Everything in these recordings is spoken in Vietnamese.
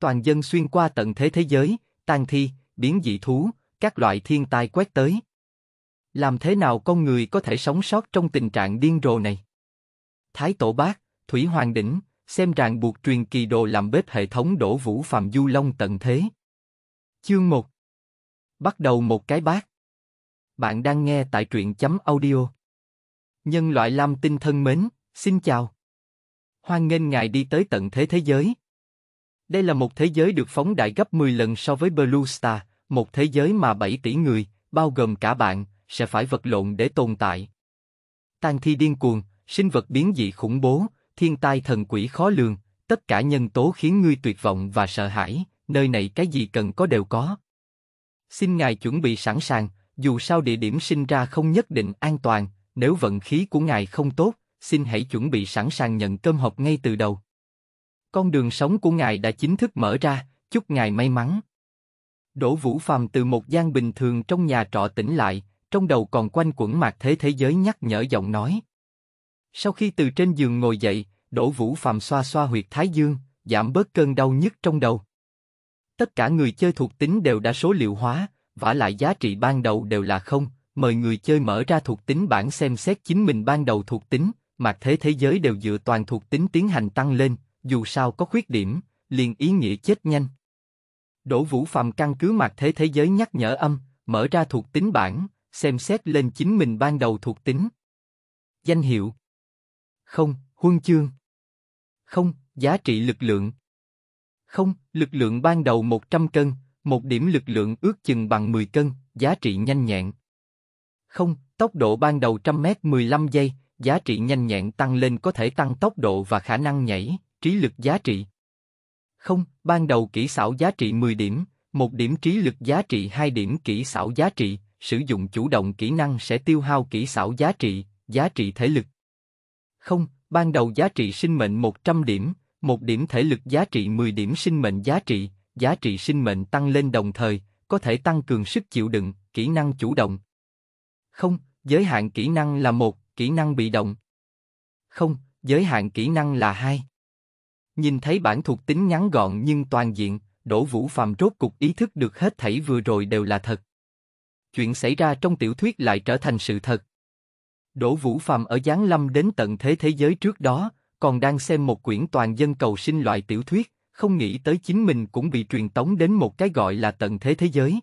toàn dân xuyên qua tận thế thế giới, tàn thi, biến dị thú, các loại thiên tai quét tới. Làm thế nào con người có thể sống sót trong tình trạng điên rồ này? Thái Tổ Bác, Thủy Hoàng Đỉnh, xem ràng buộc truyền kỳ đồ làm bếp hệ thống đổ vũ phạm du long tận thế. Chương 1 Bắt đầu một cái bát. Bạn đang nghe tại truyện chấm audio. Nhân loại lam tinh thân mến, xin chào. Hoan nghênh ngài đi tới tận thế thế giới, đây là một thế giới được phóng đại gấp 10 lần so với Blue Star, một thế giới mà 7 tỷ người, bao gồm cả bạn, sẽ phải vật lộn để tồn tại. Tàn thi điên cuồng, sinh vật biến dị khủng bố, thiên tai thần quỷ khó lường, tất cả nhân tố khiến ngươi tuyệt vọng và sợ hãi, nơi này cái gì cần có đều có. Xin ngài chuẩn bị sẵn sàng, dù sao địa điểm sinh ra không nhất định an toàn, nếu vận khí của ngài không tốt, xin hãy chuẩn bị sẵn sàng nhận cơm hộp ngay từ đầu. Con đường sống của ngài đã chính thức mở ra, chúc ngài may mắn. Đỗ Vũ Phàm từ một gian bình thường trong nhà trọ tỉnh lại, trong đầu còn quanh quẩn mạc thế thế giới nhắc nhở giọng nói. Sau khi từ trên giường ngồi dậy, Đỗ Vũ Phàm xoa xoa huyệt thái dương, giảm bớt cơn đau nhức trong đầu. Tất cả người chơi thuộc tính đều đã số liệu hóa, vả lại giá trị ban đầu đều là không, mời người chơi mở ra thuộc tính bản xem xét chính mình ban đầu thuộc tính, mạc thế thế giới đều dựa toàn thuộc tính tiến hành tăng lên, dù sao có khuyết điểm, liền ý nghĩa chết nhanh. Đỗ Vũ Phạm căn cứ mặt thế thế giới nhắc nhở âm, mở ra thuộc tính bản xem xét lên chính mình ban đầu thuộc tính. Danh hiệu Không, huân chương Không, giá trị lực lượng Không, lực lượng ban đầu 100 cân, một điểm lực lượng ước chừng bằng 10 cân, giá trị nhanh nhẹn. Không, tốc độ ban đầu 100 mét 15 giây, giá trị nhanh nhẹn tăng lên có thể tăng tốc độ và khả năng nhảy trí lực giá trị. Không, ban đầu kỹ xảo giá trị 10 điểm, một điểm trí lực giá trị, hai điểm kỹ xảo giá trị, sử dụng chủ động kỹ năng sẽ tiêu hao kỹ xảo giá trị, giá trị thể lực. Không, ban đầu giá trị sinh mệnh 100 điểm, một điểm thể lực giá trị 10 điểm sinh mệnh giá trị, giá trị sinh mệnh tăng lên đồng thời, có thể tăng cường sức chịu đựng, kỹ năng chủ động. Không, giới hạn kỹ năng là một, kỹ năng bị động. Không, giới hạn kỹ năng là hai. Nhìn thấy bản thuộc tính ngắn gọn nhưng toàn diện, Đỗ Vũ Phạm rốt cục ý thức được hết thảy vừa rồi đều là thật. Chuyện xảy ra trong tiểu thuyết lại trở thành sự thật. Đỗ Vũ Phạm ở Giáng Lâm đến tận thế thế giới trước đó, còn đang xem một quyển toàn dân cầu sinh loại tiểu thuyết, không nghĩ tới chính mình cũng bị truyền tống đến một cái gọi là tận thế thế giới.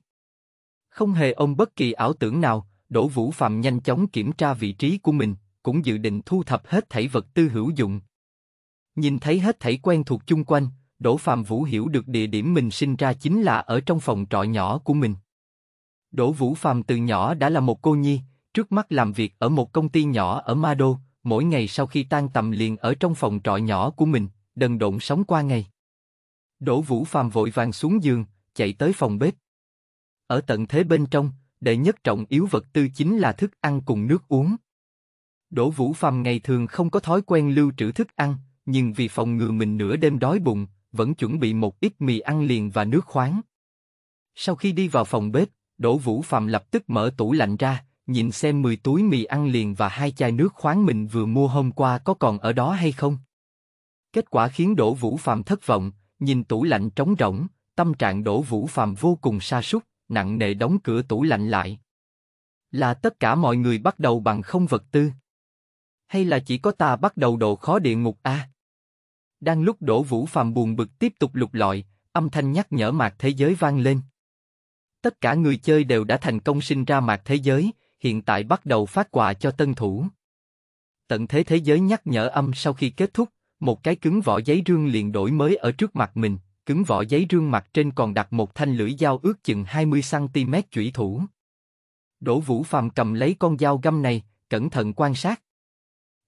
Không hề ông bất kỳ ảo tưởng nào, Đỗ Vũ Phạm nhanh chóng kiểm tra vị trí của mình, cũng dự định thu thập hết thảy vật tư hữu dụng, Nhìn thấy hết thảy quen thuộc chung quanh, Đỗ Phạm Vũ hiểu được địa điểm mình sinh ra chính là ở trong phòng trọ nhỏ của mình. Đỗ Vũ Phạm từ nhỏ đã là một cô nhi, trước mắt làm việc ở một công ty nhỏ ở Ma Đô, mỗi ngày sau khi tan tầm liền ở trong phòng trọ nhỏ của mình, đần độn sống qua ngày. Đỗ Vũ Phạm vội vàng xuống giường, chạy tới phòng bếp. Ở tận thế bên trong, đệ nhất trọng yếu vật tư chính là thức ăn cùng nước uống. Đỗ Vũ Phạm ngày thường không có thói quen lưu trữ thức ăn, nhưng vì phòng ngừa mình nửa đêm đói bụng, vẫn chuẩn bị một ít mì ăn liền và nước khoáng. Sau khi đi vào phòng bếp, Đỗ Vũ Phạm lập tức mở tủ lạnh ra, nhìn xem 10 túi mì ăn liền và hai chai nước khoáng mình vừa mua hôm qua có còn ở đó hay không. Kết quả khiến Đỗ Vũ Phạm thất vọng, nhìn tủ lạnh trống rỗng, tâm trạng Đỗ Vũ Phạm vô cùng sa sút, nặng nề đóng cửa tủ lạnh lại. Là tất cả mọi người bắt đầu bằng không vật tư. Hay là chỉ có ta bắt đầu độ khó địa ngục a? À? Đang lúc đổ Vũ phàm buồn bực tiếp tục lục lọi, âm thanh nhắc nhở mạc thế giới vang lên. Tất cả người chơi đều đã thành công sinh ra mạc thế giới, hiện tại bắt đầu phát quà cho tân thủ. Tận thế thế giới nhắc nhở âm sau khi kết thúc, một cái cứng vỏ giấy rương liền đổi mới ở trước mặt mình, cứng vỏ giấy rương mặt trên còn đặt một thanh lưỡi dao ước chừng 20cm chủy thủ. Đỗ Vũ phàm cầm lấy con dao găm này, cẩn thận quan sát.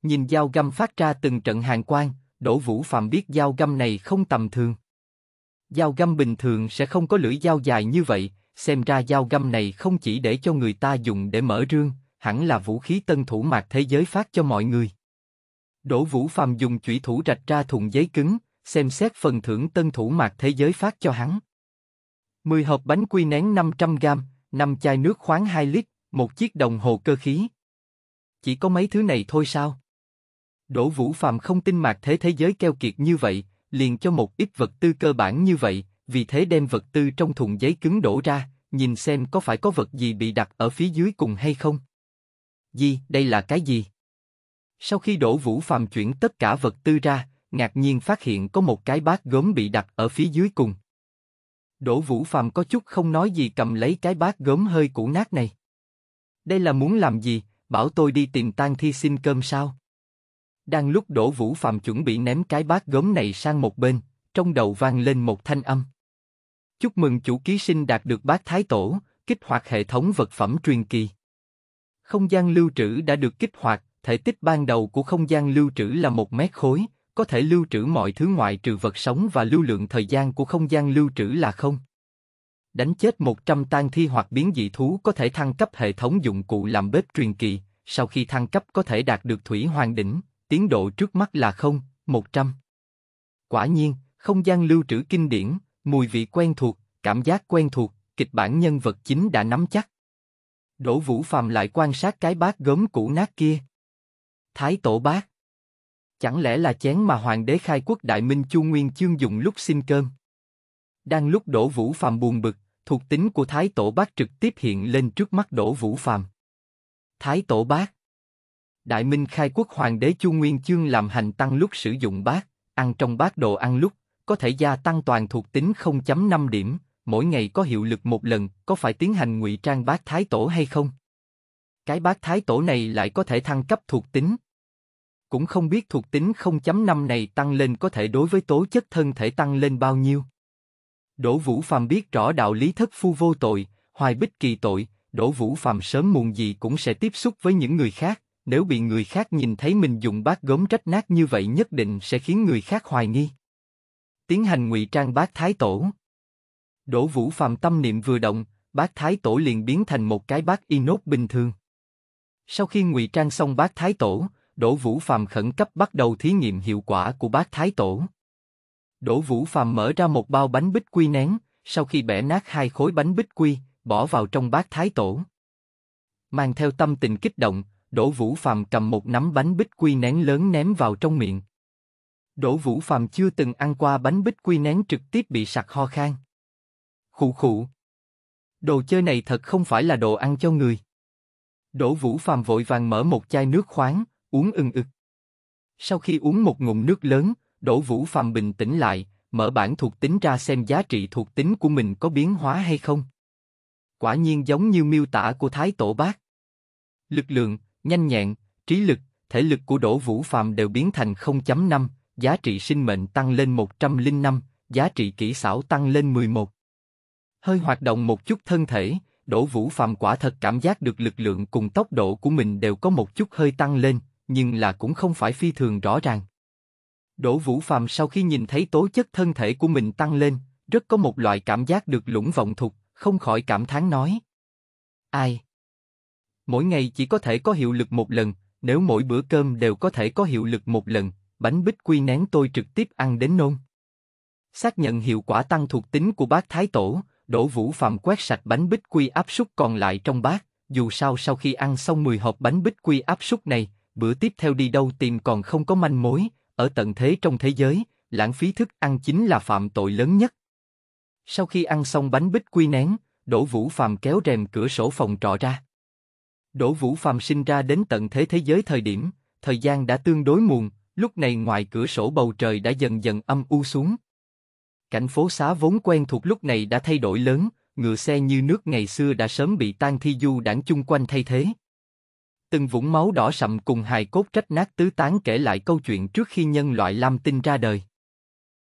Nhìn dao găm phát ra từng trận hàng quang, Đỗ Vũ Phạm biết dao găm này không tầm thường. Dao găm bình thường sẽ không có lưỡi dao dài như vậy, xem ra dao găm này không chỉ để cho người ta dùng để mở rương, hẳn là vũ khí tân thủ mạc thế giới phát cho mọi người. Đỗ Vũ Phạm dùng chủy thủ rạch ra thùng giấy cứng, xem xét phần thưởng tân thủ mạc thế giới phát cho hắn. 10 hộp bánh quy nén 500 gram, 5 chai nước khoáng 2 lít, một chiếc đồng hồ cơ khí. Chỉ có mấy thứ này thôi sao? Đỗ Vũ phàm không tin mạc thế thế giới keo kiệt như vậy, liền cho một ít vật tư cơ bản như vậy, vì thế đem vật tư trong thùng giấy cứng đổ ra, nhìn xem có phải có vật gì bị đặt ở phía dưới cùng hay không. Gì, đây là cái gì? Sau khi Đỗ Vũ phàm chuyển tất cả vật tư ra, ngạc nhiên phát hiện có một cái bát gốm bị đặt ở phía dưới cùng. Đỗ Vũ phàm có chút không nói gì cầm lấy cái bát gốm hơi cũ nát này. Đây là muốn làm gì, bảo tôi đi tìm tang thi xin cơm sao? Đang lúc Đỗ Vũ Phạm chuẩn bị ném cái bát gốm này sang một bên, trong đầu vang lên một thanh âm. Chúc mừng chủ ký sinh đạt được bát thái tổ, kích hoạt hệ thống vật phẩm truyền kỳ. Không gian lưu trữ đã được kích hoạt, thể tích ban đầu của không gian lưu trữ là một mét khối, có thể lưu trữ mọi thứ ngoại trừ vật sống và lưu lượng thời gian của không gian lưu trữ là không. Đánh chết 100 tang thi hoặc biến dị thú có thể thăng cấp hệ thống dụng cụ làm bếp truyền kỳ, sau khi thăng cấp có thể đạt được thủy hoàng đỉnh, tiến độ trước mắt là không, 100. Quả nhiên, không gian lưu trữ kinh điển, mùi vị quen thuộc, cảm giác quen thuộc, kịch bản nhân vật chính đã nắm chắc. Đỗ Vũ Phàm lại quan sát cái bát gốm cũ nát kia. Thái tổ bát. Chẳng lẽ là chén mà hoàng đế khai quốc đại minh Chu Nguyên Chương dùng lúc xin cơm? Đang lúc Đỗ Vũ Phàm buồn bực, thuộc tính của Thái tổ bát trực tiếp hiện lên trước mắt Đỗ Vũ Phàm. Thái tổ bát. Đại Minh khai quốc hoàng đế Chu Nguyên Chương làm hành tăng lúc sử dụng bát, ăn trong bát đồ ăn lúc, có thể gia tăng toàn thuộc tính 0.5 điểm, mỗi ngày có hiệu lực một lần, có phải tiến hành ngụy trang bát thái tổ hay không? Cái bát thái tổ này lại có thể thăng cấp thuộc tính. Cũng không biết thuộc tính 0.5 này tăng lên có thể đối với tố chất thân thể tăng lên bao nhiêu. Đỗ Vũ Phàm biết rõ đạo lý thất phu vô tội, hoài bích kỳ tội, Đỗ Vũ Phàm sớm muộn gì cũng sẽ tiếp xúc với những người khác, nếu bị người khác nhìn thấy mình dùng bát gốm rách nát như vậy nhất định sẽ khiến người khác hoài nghi. Tiến hành ngụy trang bát thái tổ. Đỗ Vũ Phạm tâm niệm vừa động, bát thái tổ liền biến thành một cái bát inox bình thường. Sau khi ngụy trang xong bát thái tổ, Đỗ Vũ Phạm khẩn cấp bắt đầu thí nghiệm hiệu quả của bát thái tổ. Đỗ Vũ Phạm mở ra một bao bánh bích quy nén, sau khi bẻ nát hai khối bánh bích quy, bỏ vào trong bát thái tổ. Mang theo tâm tình kích động, Đỗ Vũ phàm cầm một nắm bánh bích quy nén lớn ném vào trong miệng. Đỗ Vũ phàm chưa từng ăn qua bánh bích quy nén trực tiếp bị sặc ho khan. Khụ khụ. Đồ chơi này thật không phải là đồ ăn cho người. Đỗ Vũ phàm vội vàng mở một chai nước khoáng, uống ưng ực. Sau khi uống một ngụm nước lớn, Đỗ Vũ phàm bình tĩnh lại, mở bản thuộc tính ra xem giá trị thuộc tính của mình có biến hóa hay không. Quả nhiên giống như miêu tả của Thái Tổ Bác. Lực lượng, nhanh nhẹn, trí lực, thể lực của Đỗ Vũ Phạm đều biến thành 0.5, giá trị sinh mệnh tăng lên 105, giá trị kỹ xảo tăng lên 11. Hơi hoạt động một chút thân thể, Đỗ Vũ Phạm quả thật cảm giác được lực lượng cùng tốc độ của mình đều có một chút hơi tăng lên, nhưng là cũng không phải phi thường rõ ràng. Đỗ Vũ Phạm sau khi nhìn thấy tố chất thân thể của mình tăng lên, rất có một loại cảm giác được lũng vọng thục, không khỏi cảm thán nói. Ai? mỗi ngày chỉ có thể có hiệu lực một lần, nếu mỗi bữa cơm đều có thể có hiệu lực một lần, bánh bích quy nén tôi trực tiếp ăn đến nôn. Xác nhận hiệu quả tăng thuộc tính của bác Thái Tổ, Đỗ Vũ Phạm quét sạch bánh bích quy áp suất còn lại trong bát, dù sao sau khi ăn xong 10 hộp bánh bích quy áp suất này, bữa tiếp theo đi đâu tìm còn không có manh mối, ở tận thế trong thế giới, lãng phí thức ăn chính là phạm tội lớn nhất. Sau khi ăn xong bánh bích quy nén, Đỗ Vũ Phạm kéo rèm cửa sổ phòng trọ ra. Đỗ Vũ phàm sinh ra đến tận thế thế giới thời điểm, thời gian đã tương đối muộn, lúc này ngoài cửa sổ bầu trời đã dần dần âm u xuống. Cảnh phố xá vốn quen thuộc lúc này đã thay đổi lớn, ngựa xe như nước ngày xưa đã sớm bị tan thi du đảng chung quanh thay thế. Từng vũng máu đỏ sậm cùng hài cốt trách nát tứ tán kể lại câu chuyện trước khi nhân loại lam tinh ra đời.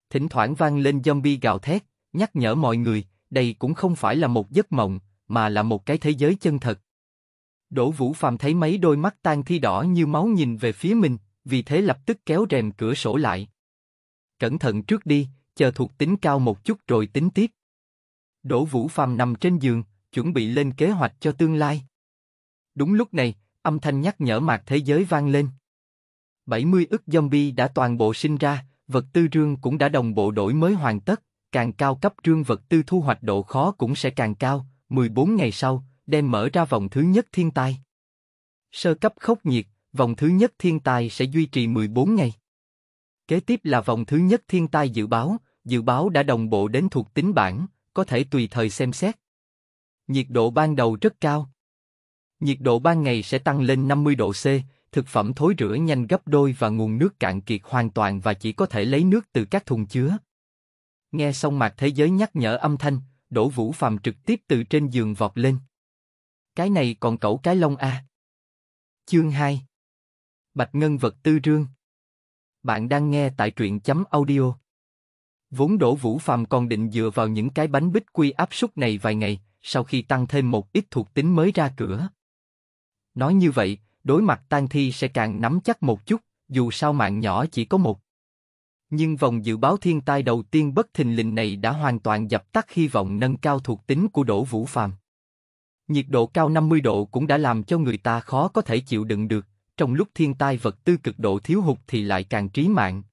Thỉnh thoảng vang lên zombie gào thét, nhắc nhở mọi người, đây cũng không phải là một giấc mộng, mà là một cái thế giới chân thật, Đỗ Vũ Phàm thấy mấy đôi mắt tan thi đỏ như máu nhìn về phía mình, vì thế lập tức kéo rèm cửa sổ lại. Cẩn thận trước đi, chờ thuộc tính cao một chút rồi tính tiếp. Đỗ Vũ Phàm nằm trên giường, chuẩn bị lên kế hoạch cho tương lai. Đúng lúc này, âm thanh nhắc nhở mạc thế giới vang lên. 70 ức zombie đã toàn bộ sinh ra, vật tư rương cũng đã đồng bộ đổi mới hoàn tất, càng cao cấp rương vật tư thu hoạch độ khó cũng sẽ càng cao. 14 ngày sau, đem mở ra vòng thứ nhất thiên tai. Sơ cấp khốc nhiệt, vòng thứ nhất thiên tai sẽ duy trì 14 ngày. Kế tiếp là vòng thứ nhất thiên tai dự báo, dự báo đã đồng bộ đến thuộc tính bản có thể tùy thời xem xét. Nhiệt độ ban đầu rất cao. Nhiệt độ ban ngày sẽ tăng lên 50 độ C, thực phẩm thối rửa nhanh gấp đôi và nguồn nước cạn kiệt hoàn toàn và chỉ có thể lấy nước từ các thùng chứa. Nghe xong mạc thế giới nhắc nhở âm thanh, đổ Vũ Phàm trực tiếp từ trên giường vọt lên. Cái này còn cẩu cái lông a à? Chương 2 Bạch Ngân Vật Tư Rương Bạn đang nghe tại truyện chấm audio. Vốn đổ vũ phàm còn định dựa vào những cái bánh bích quy áp suất này vài ngày, sau khi tăng thêm một ít thuộc tính mới ra cửa. Nói như vậy, đối mặt tan thi sẽ càng nắm chắc một chút, dù sao mạng nhỏ chỉ có một. Nhưng vòng dự báo thiên tai đầu tiên bất thình lình này đã hoàn toàn dập tắt hy vọng nâng cao thuộc tính của đổ Vũ Phàm. Nhiệt độ cao 50 độ cũng đã làm cho người ta khó có thể chịu đựng được, trong lúc thiên tai vật tư cực độ thiếu hụt thì lại càng trí mạng.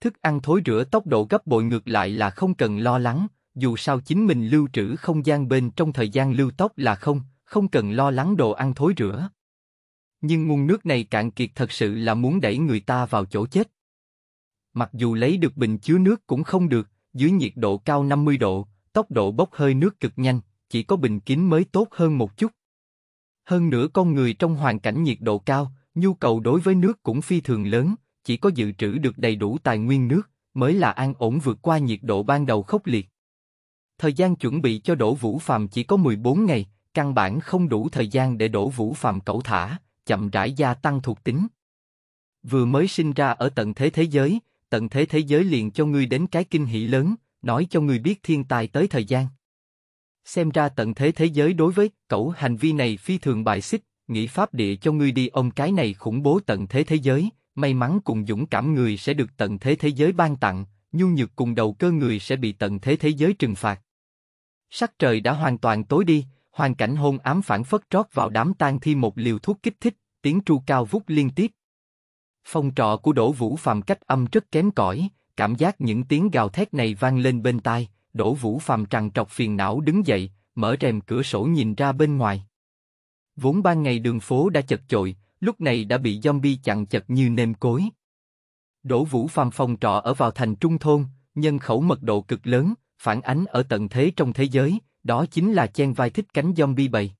Thức ăn thối rửa tốc độ gấp bội ngược lại là không cần lo lắng, dù sao chính mình lưu trữ không gian bên trong thời gian lưu tốc là không, không cần lo lắng đồ ăn thối rửa. Nhưng nguồn nước này cạn kiệt thật sự là muốn đẩy người ta vào chỗ chết. Mặc dù lấy được bình chứa nước cũng không được, dưới nhiệt độ cao 50 độ, tốc độ bốc hơi nước cực nhanh, chỉ có bình kín mới tốt hơn một chút. Hơn nữa con người trong hoàn cảnh nhiệt độ cao, nhu cầu đối với nước cũng phi thường lớn, chỉ có dự trữ được đầy đủ tài nguyên nước mới là an ổn vượt qua nhiệt độ ban đầu khốc liệt. Thời gian chuẩn bị cho đổ Vũ Phàm chỉ có 14 ngày, căn bản không đủ thời gian để đổ Vũ Phàm cẩu thả, chậm rãi gia tăng thuộc tính. Vừa mới sinh ra ở tận thế thế giới, tận thế thế giới liền cho ngươi đến cái kinh hỉ lớn, nói cho ngươi biết thiên tài tới thời gian. Xem ra tận thế thế giới đối với cậu hành vi này phi thường bài xích, nghĩ pháp địa cho ngươi đi ông cái này khủng bố tận thế thế giới, may mắn cùng dũng cảm người sẽ được tận thế thế giới ban tặng, nhu nhược cùng đầu cơ người sẽ bị tận thế thế giới trừng phạt. Sắc trời đã hoàn toàn tối đi, hoàn cảnh hôn ám phản phất trót vào đám tang thi một liều thuốc kích thích, tiếng tru cao vút liên tiếp. Phong trọ của Đỗ Vũ Phạm cách âm rất kém cỏi, cảm giác những tiếng gào thét này vang lên bên tai, Đỗ Vũ phàm trằn trọc phiền não đứng dậy, mở rèm cửa sổ nhìn ra bên ngoài. Vốn ban ngày đường phố đã chật chội, lúc này đã bị zombie chặn chật như nêm cối. Đỗ Vũ phàm phòng trọ ở vào thành trung thôn, nhân khẩu mật độ cực lớn, phản ánh ở tận thế trong thế giới, đó chính là chen vai thích cánh zombie bầy.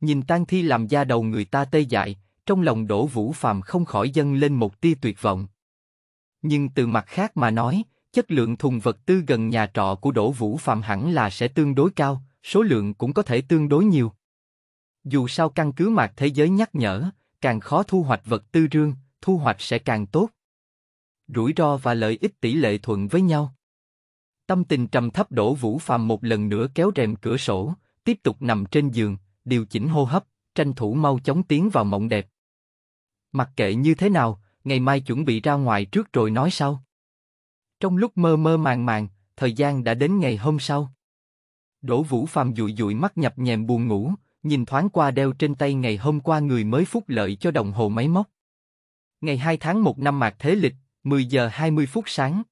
Nhìn tang thi làm da đầu người ta tê dại, trong lòng Đỗ Vũ phàm không khỏi dâng lên một tia tuyệt vọng. Nhưng từ mặt khác mà nói, chất lượng thùng vật tư gần nhà trọ của Đỗ Vũ Phạm hẳn là sẽ tương đối cao, số lượng cũng có thể tương đối nhiều. Dù sao căn cứ mạc thế giới nhắc nhở, càng khó thu hoạch vật tư rương, thu hoạch sẽ càng tốt. Rủi ro và lợi ích tỷ lệ thuận với nhau. Tâm tình trầm thấp Đỗ Vũ Phạm một lần nữa kéo rèm cửa sổ, tiếp tục nằm trên giường, điều chỉnh hô hấp, tranh thủ mau chóng tiến vào mộng đẹp. Mặc kệ như thế nào, ngày mai chuẩn bị ra ngoài trước rồi nói sau. Trong lúc mơ mơ màng màng, thời gian đã đến ngày hôm sau. Đỗ Vũ Phạm dụi dụi mắt nhập nhèm buồn ngủ, nhìn thoáng qua đeo trên tay ngày hôm qua người mới phúc lợi cho đồng hồ máy móc. Ngày 2 tháng 1 năm mạc thế lịch, 10 giờ 20 phút sáng.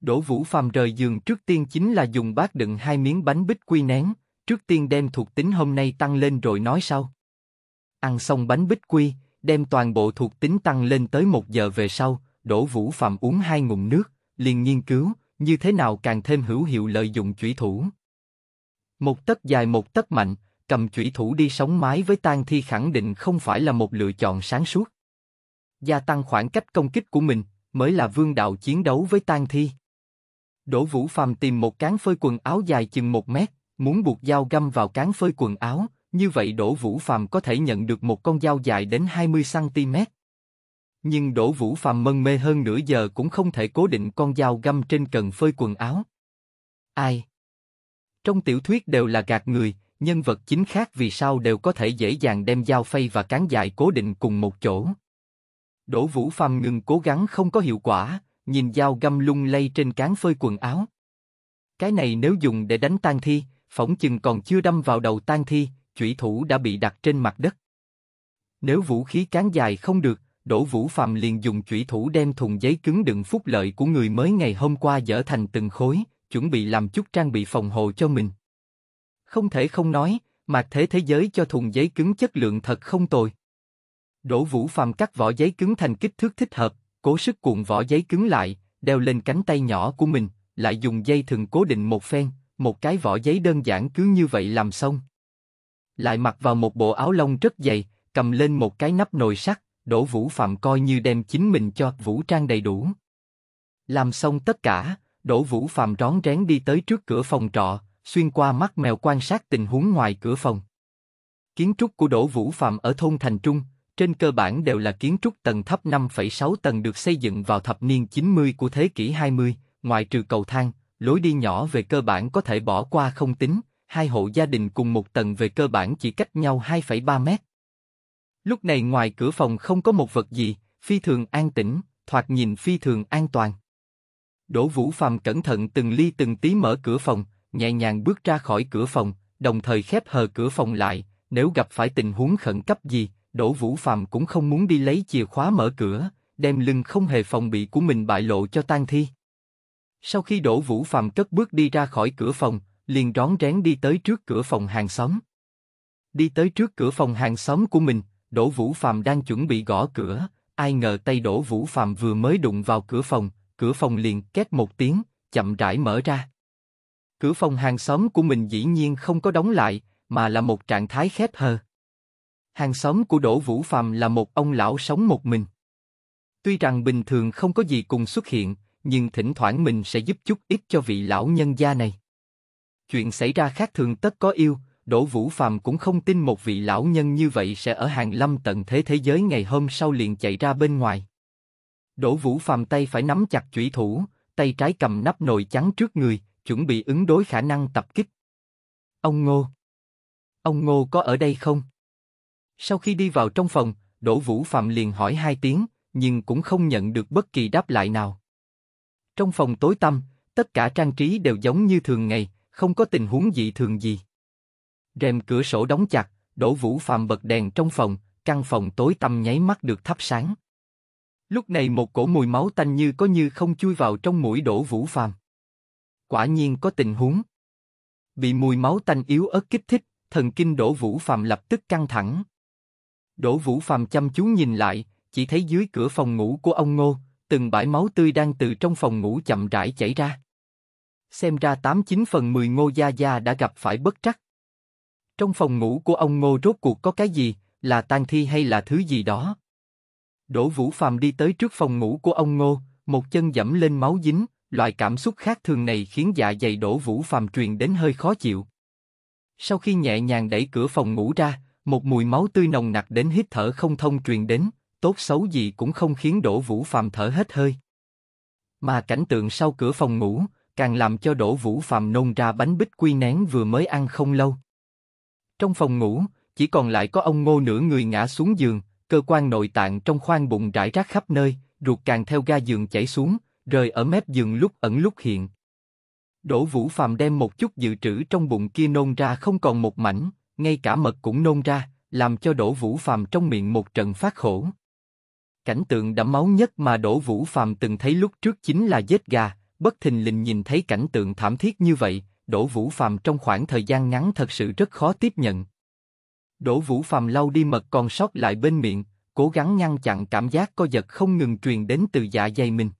Đỗ Vũ Phạm rời giường trước tiên chính là dùng bát đựng hai miếng bánh bích quy nén, trước tiên đem thuộc tính hôm nay tăng lên rồi nói sau. Ăn xong bánh bích quy, đem toàn bộ thuộc tính tăng lên tới một giờ về sau, Đỗ Vũ Phạm uống hai ngụm nước, liền nghiên cứu như thế nào càng thêm hữu hiệu lợi dụng chủy thủ. Một tấc dài một tấc mạnh, cầm chủy thủ đi sống mái với tang thi khẳng định không phải là một lựa chọn sáng suốt. Gia tăng khoảng cách công kích của mình mới là vương đạo chiến đấu với tang thi. Đỗ Vũ Phàm tìm một cán phơi quần áo dài chừng một mét, muốn buộc dao găm vào cán phơi quần áo, như vậy Đỗ Vũ Phàm có thể nhận được một con dao dài đến 20 cm, nhưng Đỗ Vũ Phạm mân mê hơn nửa giờ cũng không thể cố định con dao găm trên cần phơi quần áo. Ai? Trong tiểu thuyết đều là gạt người, nhân vật chính khác vì sao đều có thể dễ dàng đem dao phay và cán dài cố định cùng một chỗ. Đỗ Vũ Phạm ngừng cố gắng không có hiệu quả, nhìn dao găm lung lay trên cán phơi quần áo. Cái này nếu dùng để đánh tan thi, phỏng chừng còn chưa đâm vào đầu tan thi, chủy thủ đã bị đặt trên mặt đất. Nếu vũ khí cán dài không được, Đỗ Vũ Phạm liền dùng chủy thủ đem thùng giấy cứng đựng phúc lợi của người mới ngày hôm qua dỡ thành từng khối, chuẩn bị làm chút trang bị phòng hộ cho mình. Không thể không nói, mặt thế thế giới cho thùng giấy cứng chất lượng thật không tồi. Đỗ Vũ Phạm cắt vỏ giấy cứng thành kích thước thích hợp, cố sức cuộn vỏ giấy cứng lại, đeo lên cánh tay nhỏ của mình, lại dùng dây thừng cố định một phen, một cái vỏ giấy đơn giản cứ như vậy làm xong. Lại mặc vào một bộ áo lông rất dày, cầm lên một cái nắp nồi sắt, Đỗ Vũ Phạm coi như đem chính mình cho vũ trang đầy đủ. Làm xong tất cả, Đỗ Vũ Phạm rón rén đi tới trước cửa phòng trọ, xuyên qua mắt mèo quan sát tình huống ngoài cửa phòng. Kiến trúc của Đỗ Vũ Phạm ở thôn Thành Trung, trên cơ bản đều là kiến trúc tầng thấp 5,6 tầng được xây dựng vào thập niên 90 của thế kỷ 20, ngoài trừ cầu thang, lối đi nhỏ về cơ bản có thể bỏ qua không tính, hai hộ gia đình cùng một tầng về cơ bản chỉ cách nhau 2,3 mét, Lúc này ngoài cửa phòng không có một vật gì, phi thường an tĩnh, thoạt nhìn phi thường an toàn. Đỗ Vũ Phàm cẩn thận từng ly từng tí mở cửa phòng, nhẹ nhàng bước ra khỏi cửa phòng, đồng thời khép hờ cửa phòng lại. Nếu gặp phải tình huống khẩn cấp gì, Đỗ Vũ Phàm cũng không muốn đi lấy chìa khóa mở cửa, đem lưng không hề phòng bị của mình bại lộ cho Tang Thi. Sau khi Đỗ Vũ Phàm cất bước đi ra khỏi cửa phòng, liền rón rén đi tới trước cửa phòng hàng xóm. Đi tới trước cửa phòng hàng xóm của mình, Đỗ Vũ Phạm đang chuẩn bị gõ cửa, ai ngờ tay Đỗ Vũ Phạm vừa mới đụng vào cửa phòng, cửa phòng liền két một tiếng, chậm rãi mở ra. Cửa phòng hàng xóm của mình dĩ nhiên không có đóng lại, mà là một trạng thái khép hờ. Hàng xóm của Đỗ Vũ Phạm là một ông lão sống một mình. Tuy rằng bình thường không có gì cùng xuất hiện, nhưng thỉnh thoảng mình sẽ giúp chút ít cho vị lão nhân gia này. Chuyện xảy ra khác thường tất có yêu, Đỗ Vũ Phàm cũng không tin một vị lão nhân như vậy sẽ ở hàng lâm tận thế thế giới ngày hôm sau liền chạy ra bên ngoài. Đỗ Vũ Phàm tay phải nắm chặt chủy thủ, tay trái cầm nắp nồi trắng trước người, chuẩn bị ứng đối khả năng tập kích. Ông Ngô, ông Ngô có ở đây không? Sau khi đi vào trong phòng, Đỗ Vũ Phạm liền hỏi hai tiếng, nhưng cũng không nhận được bất kỳ đáp lại nào. Trong phòng tối tăm, tất cả trang trí đều giống như thường ngày, không có tình huống dị thường gì rèm cửa sổ đóng chặt, Đỗ Vũ Phạm bật đèn trong phòng, căn phòng tối tăm nháy mắt được thắp sáng. Lúc này một cổ mùi máu tanh như có như không chui vào trong mũi Đỗ Vũ Phạm. Quả nhiên có tình huống. Bị mùi máu tanh yếu ớt kích thích, thần kinh Đỗ Vũ Phạm lập tức căng thẳng. Đỗ Vũ Phạm chăm chú nhìn lại, chỉ thấy dưới cửa phòng ngủ của ông Ngô, từng bãi máu tươi đang từ trong phòng ngủ chậm rãi chảy ra. Xem ra 89 phần 10 Ngô Gia Gia đã gặp phải bất trắc. Trong phòng ngủ của ông Ngô rốt cuộc có cái gì, là tang thi hay là thứ gì đó? Đỗ Vũ Phàm đi tới trước phòng ngủ của ông Ngô, một chân dẫm lên máu dính, loại cảm xúc khác thường này khiến dạ dày Đỗ Vũ Phàm truyền đến hơi khó chịu. Sau khi nhẹ nhàng đẩy cửa phòng ngủ ra, một mùi máu tươi nồng nặc đến hít thở không thông truyền đến, tốt xấu gì cũng không khiến Đỗ Vũ Phàm thở hết hơi. Mà cảnh tượng sau cửa phòng ngủ càng làm cho Đỗ Vũ Phàm nôn ra bánh bích quy nén vừa mới ăn không lâu. Trong phòng ngủ, chỉ còn lại có ông Ngô nửa người ngã xuống giường, cơ quan nội tạng trong khoang bụng rải rác khắp nơi, ruột càng theo ga giường chảy xuống, rời ở mép giường lúc ẩn lúc hiện. Đỗ Vũ Phàm đem một chút dự trữ trong bụng kia nôn ra không còn một mảnh, ngay cả mật cũng nôn ra, làm cho Đỗ Vũ Phàm trong miệng một trận phát khổ. Cảnh tượng đẫm máu nhất mà Đỗ Vũ Phàm từng thấy lúc trước chính là giết gà, bất thình lình nhìn thấy cảnh tượng thảm thiết như vậy, Đỗ Vũ phàm trong khoảng thời gian ngắn thật sự rất khó tiếp nhận. Đỗ Vũ phàm lau đi mật còn sót lại bên miệng, cố gắng ngăn chặn cảm giác co giật không ngừng truyền đến từ dạ dày mình.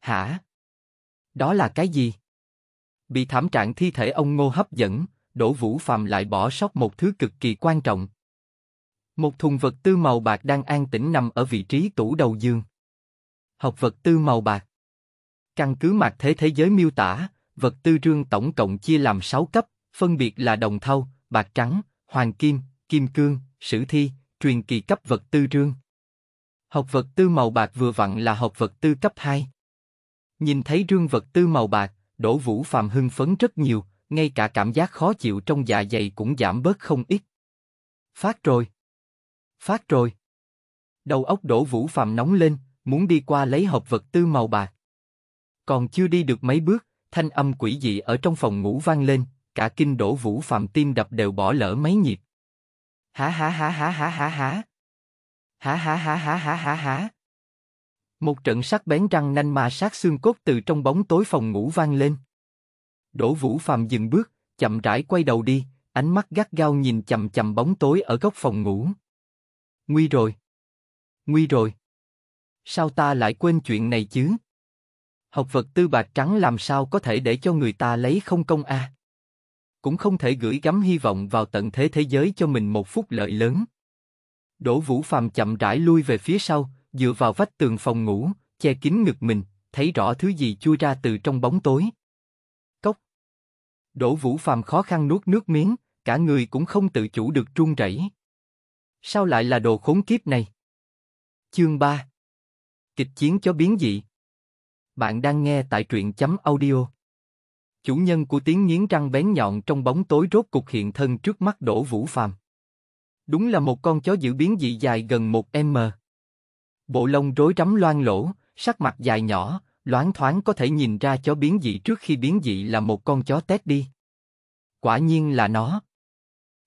Hả? Đó là cái gì? Bị thảm trạng thi thể ông Ngô hấp dẫn, Đỗ Vũ phàm lại bỏ sót một thứ cực kỳ quan trọng. Một thùng vật tư màu bạc đang an tĩnh nằm ở vị trí tủ đầu giường. Học vật tư màu bạc. Căn cứ mặt thế thế giới miêu tả, Vật tư trương tổng cộng chia làm 6 cấp, phân biệt là đồng thau, bạc trắng, hoàng kim, kim cương, sử thi, truyền kỳ cấp vật tư trương. Học vật tư màu bạc vừa vặn là học vật tư cấp 2. Nhìn thấy rương vật tư màu bạc, Đỗ Vũ Phạm hưng phấn rất nhiều, ngay cả cảm giác khó chịu trong dạ dày cũng giảm bớt không ít. Phát rồi. Phát rồi. Đầu óc Đỗ Vũ Phạm nóng lên, muốn đi qua lấy hộp vật tư màu bạc. Còn chưa đi được mấy bước, Thanh âm quỷ dị ở trong phòng ngủ vang lên, cả kinh đổ vũ phạm tim đập đều bỏ lỡ mấy nhịp. Há há há há há há há. Há há há há há há há. Một trận sắc bén răng nanh mà sát xương cốt từ trong bóng tối phòng ngủ vang lên. Đỗ Vũ Phạm dừng bước, chậm rãi quay đầu đi, ánh mắt gắt gao nhìn chậm chậm bóng tối ở góc phòng ngủ. Nguy rồi. Nguy rồi. Sao ta lại quên chuyện này chứ? Học vật tư bạc trắng làm sao có thể để cho người ta lấy không công a? À? Cũng không thể gửi gắm hy vọng vào tận thế thế giới cho mình một phút lợi lớn. Đỗ Vũ Phàm chậm rãi lui về phía sau, dựa vào vách tường phòng ngủ, che kín ngực mình, thấy rõ thứ gì chui ra từ trong bóng tối. Cốc. Đỗ Vũ Phàm khó khăn nuốt nước miếng, cả người cũng không tự chủ được run rẩy. Sao lại là đồ khốn kiếp này? Chương 3 Kịch chiến cho biến dị bạn đang nghe tại truyện chấm audio. Chủ nhân của tiếng nghiến răng bén nhọn trong bóng tối rốt cục hiện thân trước mắt Đỗ Vũ Phàm. Đúng là một con chó dữ biến dị dài gần một m. Bộ lông rối rắm loang lỗ, sắc mặt dài nhỏ, loáng thoáng có thể nhìn ra chó biến dị trước khi biến dị là một con chó tét đi. Quả nhiên là nó.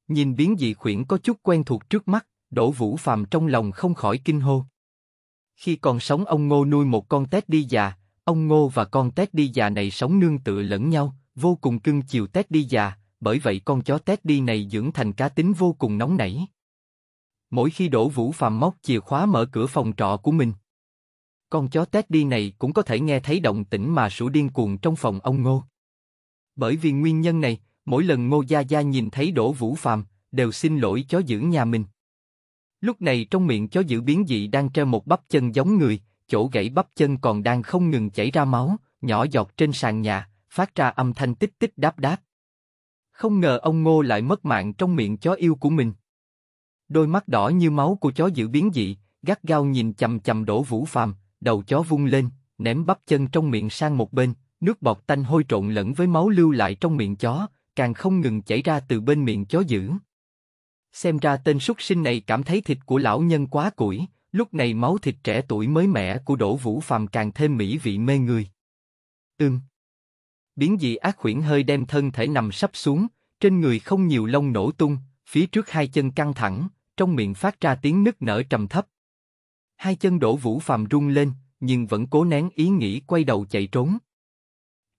Nhìn biến dị khuyển có chút quen thuộc trước mắt, Đỗ Vũ Phàm trong lòng không khỏi kinh hô. Khi còn sống ông Ngô nuôi một con tét đi già, Ông Ngô và con Teddy già này sống nương tựa lẫn nhau, vô cùng cưng chiều Teddy già, bởi vậy con chó Teddy này dưỡng thành cá tính vô cùng nóng nảy. Mỗi khi đổ Vũ Phạm móc chìa khóa mở cửa phòng trọ của mình, con chó Teddy này cũng có thể nghe thấy động tĩnh mà sủa điên cuồng trong phòng ông Ngô. Bởi vì nguyên nhân này, mỗi lần Ngô Gia Gia nhìn thấy Đỗ Vũ Phạm, đều xin lỗi chó giữ nhà mình. Lúc này trong miệng chó giữ biến dị đang treo một bắp chân giống người, chỗ gãy bắp chân còn đang không ngừng chảy ra máu, nhỏ giọt trên sàn nhà, phát ra âm thanh tích tích đáp đáp. Không ngờ ông Ngô lại mất mạng trong miệng chó yêu của mình. Đôi mắt đỏ như máu của chó dữ biến dị, gắt gao nhìn chầm chầm đổ vũ phàm, đầu chó vung lên, ném bắp chân trong miệng sang một bên, nước bọt tanh hôi trộn lẫn với máu lưu lại trong miệng chó, càng không ngừng chảy ra từ bên miệng chó dữ. Xem ra tên súc sinh này cảm thấy thịt của lão nhân quá củi, Lúc này máu thịt trẻ tuổi mới mẻ của Đỗ Vũ Phàm càng thêm mỹ vị mê người. Ưm. Biến dị ác khuyển hơi đem thân thể nằm sắp xuống, trên người không nhiều lông nổ tung, phía trước hai chân căng thẳng, trong miệng phát ra tiếng nứt nở trầm thấp. Hai chân Đỗ Vũ Phàm rung lên, nhưng vẫn cố nén ý nghĩ quay đầu chạy trốn.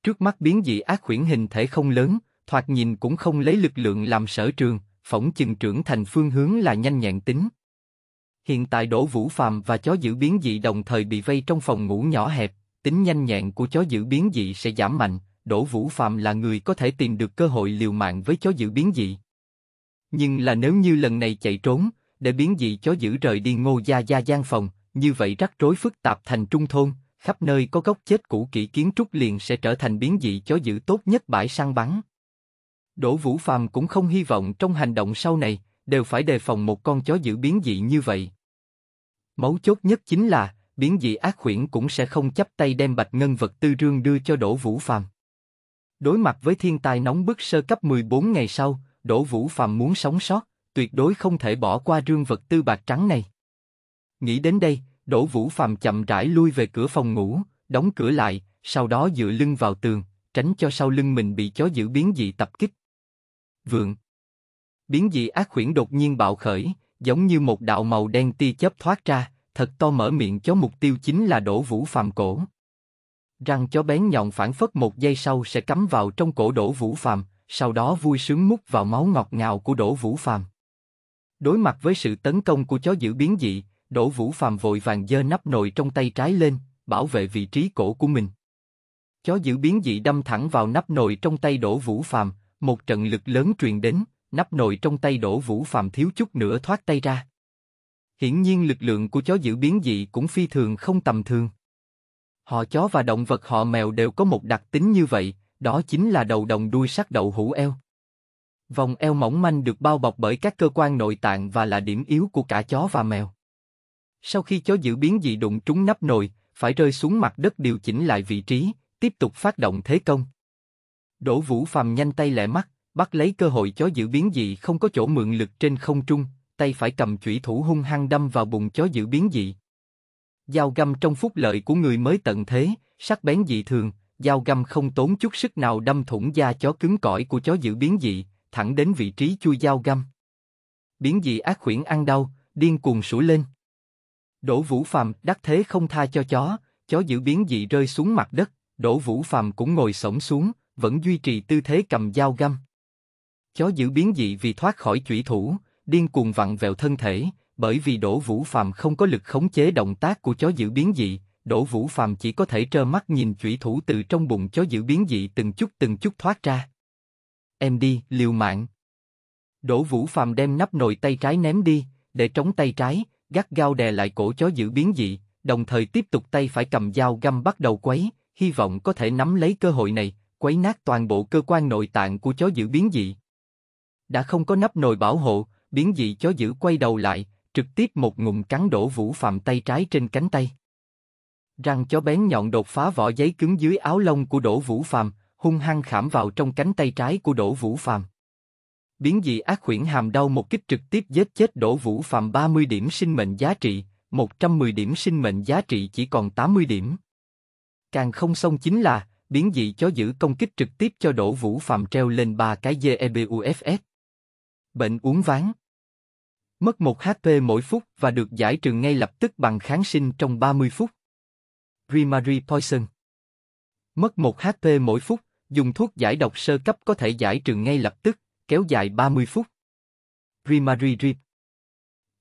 Trước mắt biến dị ác khuyển hình thể không lớn, thoạt nhìn cũng không lấy lực lượng làm sở trường, phỏng chừng trưởng thành phương hướng là nhanh nhẹn tính. Hiện tại Đỗ Vũ Phạm và chó giữ biến dị đồng thời bị vây trong phòng ngủ nhỏ hẹp, tính nhanh nhẹn của chó giữ biến dị sẽ giảm mạnh, Đỗ Vũ Phạm là người có thể tìm được cơ hội liều mạng với chó giữ biến dị. Nhưng là nếu như lần này chạy trốn, để biến dị chó giữ rời đi ngô gia gia gian phòng, như vậy rắc rối phức tạp thành trung thôn, khắp nơi có gốc chết cũ kỹ kiến trúc liền sẽ trở thành biến dị chó giữ tốt nhất bãi săn bắn. Đỗ Vũ Phạm cũng không hy vọng trong hành động sau này, đều phải đề phòng một con chó giữ biến dị như vậy. Mấu chốt nhất chính là, biến dị ác khuyển cũng sẽ không chấp tay đem bạch ngân vật tư rương đưa cho Đỗ Vũ Phàm. Đối mặt với thiên tai nóng bức sơ cấp 14 ngày sau, Đỗ Vũ Phàm muốn sống sót, tuyệt đối không thể bỏ qua rương vật tư bạc trắng này. Nghĩ đến đây, Đỗ Vũ Phàm chậm rãi lui về cửa phòng ngủ, đóng cửa lại, sau đó dựa lưng vào tường, tránh cho sau lưng mình bị chó giữ biến dị tập kích. Vượng Biến dị ác khuyển đột nhiên bạo khởi, giống như một đạo màu đen tia chớp thoát ra, thật to mở miệng chó mục tiêu chính là Đỗ Vũ Phạm cổ. Răng chó bén nhọn phản phất một giây sau sẽ cắm vào trong cổ Đỗ Vũ Phạm, sau đó vui sướng mút vào máu ngọt ngào của Đỗ Vũ Phạm. Đối mặt với sự tấn công của chó dữ biến dị, Đỗ Vũ Phạm vội vàng giơ nắp nồi trong tay trái lên, bảo vệ vị trí cổ của mình. Chó dữ biến dị đâm thẳng vào nắp nồi trong tay Đỗ Vũ Phạm, một trận lực lớn truyền đến, nắp nồi trong tay đổ vũ phàm thiếu chút nữa thoát tay ra. Hiển nhiên lực lượng của chó giữ biến dị cũng phi thường không tầm thường. Họ chó và động vật họ mèo đều có một đặc tính như vậy, đó chính là đầu đồng đuôi sắc đậu hũ eo. Vòng eo mỏng manh được bao bọc bởi các cơ quan nội tạng và là điểm yếu của cả chó và mèo. Sau khi chó giữ biến dị đụng trúng nắp nồi, phải rơi xuống mặt đất điều chỉnh lại vị trí, tiếp tục phát động thế công. Đỗ Vũ Phàm nhanh tay lẹ mắt, bắt lấy cơ hội chó dữ biến dị không có chỗ mượn lực trên không trung, tay phải cầm chủy thủ hung hăng đâm vào bụng chó dữ biến dị. Dao găm trong phút lợi của người mới tận thế, sắc bén dị thường, dao găm không tốn chút sức nào đâm thủng da chó cứng cỏi của chó dữ biến dị, thẳng đến vị trí chui dao găm. Biến dị ác khuyển ăn đau, điên cuồng sủi lên. Đỗ Vũ Phàm đắc thế không tha cho chó, chó dữ biến dị rơi xuống mặt đất, Đỗ Vũ Phàm cũng ngồi sổng xuống, vẫn duy trì tư thế cầm dao găm. Chó dữ biến dị vì thoát khỏi chủy thủ, điên cuồng vặn vẹo thân thể, bởi vì Đỗ Vũ Phàm không có lực khống chế động tác của chó dữ biến dị, Đỗ Vũ Phàm chỉ có thể trơ mắt nhìn chủy thủ từ trong bụng chó dữ biến dị từng chút từng chút thoát ra. Em đi, liều mạng. Đỗ Vũ Phàm đem nắp nồi tay trái ném đi, để trống tay trái, gắt gao đè lại cổ chó dữ biến dị, đồng thời tiếp tục tay phải cầm dao găm bắt đầu quấy, hy vọng có thể nắm lấy cơ hội này, quấy nát toàn bộ cơ quan nội tạng của chó dữ biến dị đã không có nắp nồi bảo hộ, biến dị chó dữ quay đầu lại, trực tiếp một ngụm cắn đổ Vũ Phạm tay trái trên cánh tay. Răng chó bén nhọn đột phá vỏ giấy cứng dưới áo lông của Đỗ Vũ Phạm, hung hăng khảm vào trong cánh tay trái của Đỗ Vũ Phạm. Biến dị ác khuyển hàm đau một kích trực tiếp giết chết Đỗ Vũ Phạm 30 điểm sinh mệnh giá trị, 110 điểm sinh mệnh giá trị chỉ còn 80 điểm. Càng không xong chính là, biến dị chó giữ công kích trực tiếp cho Đỗ Vũ Phạm treo lên ba cái GEBUFS bệnh uống ván. Mất một HP mỗi phút và được giải trừ ngay lập tức bằng kháng sinh trong 30 phút. Primary Poison Mất một HP mỗi phút, dùng thuốc giải độc sơ cấp có thể giải trừ ngay lập tức, kéo dài 30 phút. Primary drip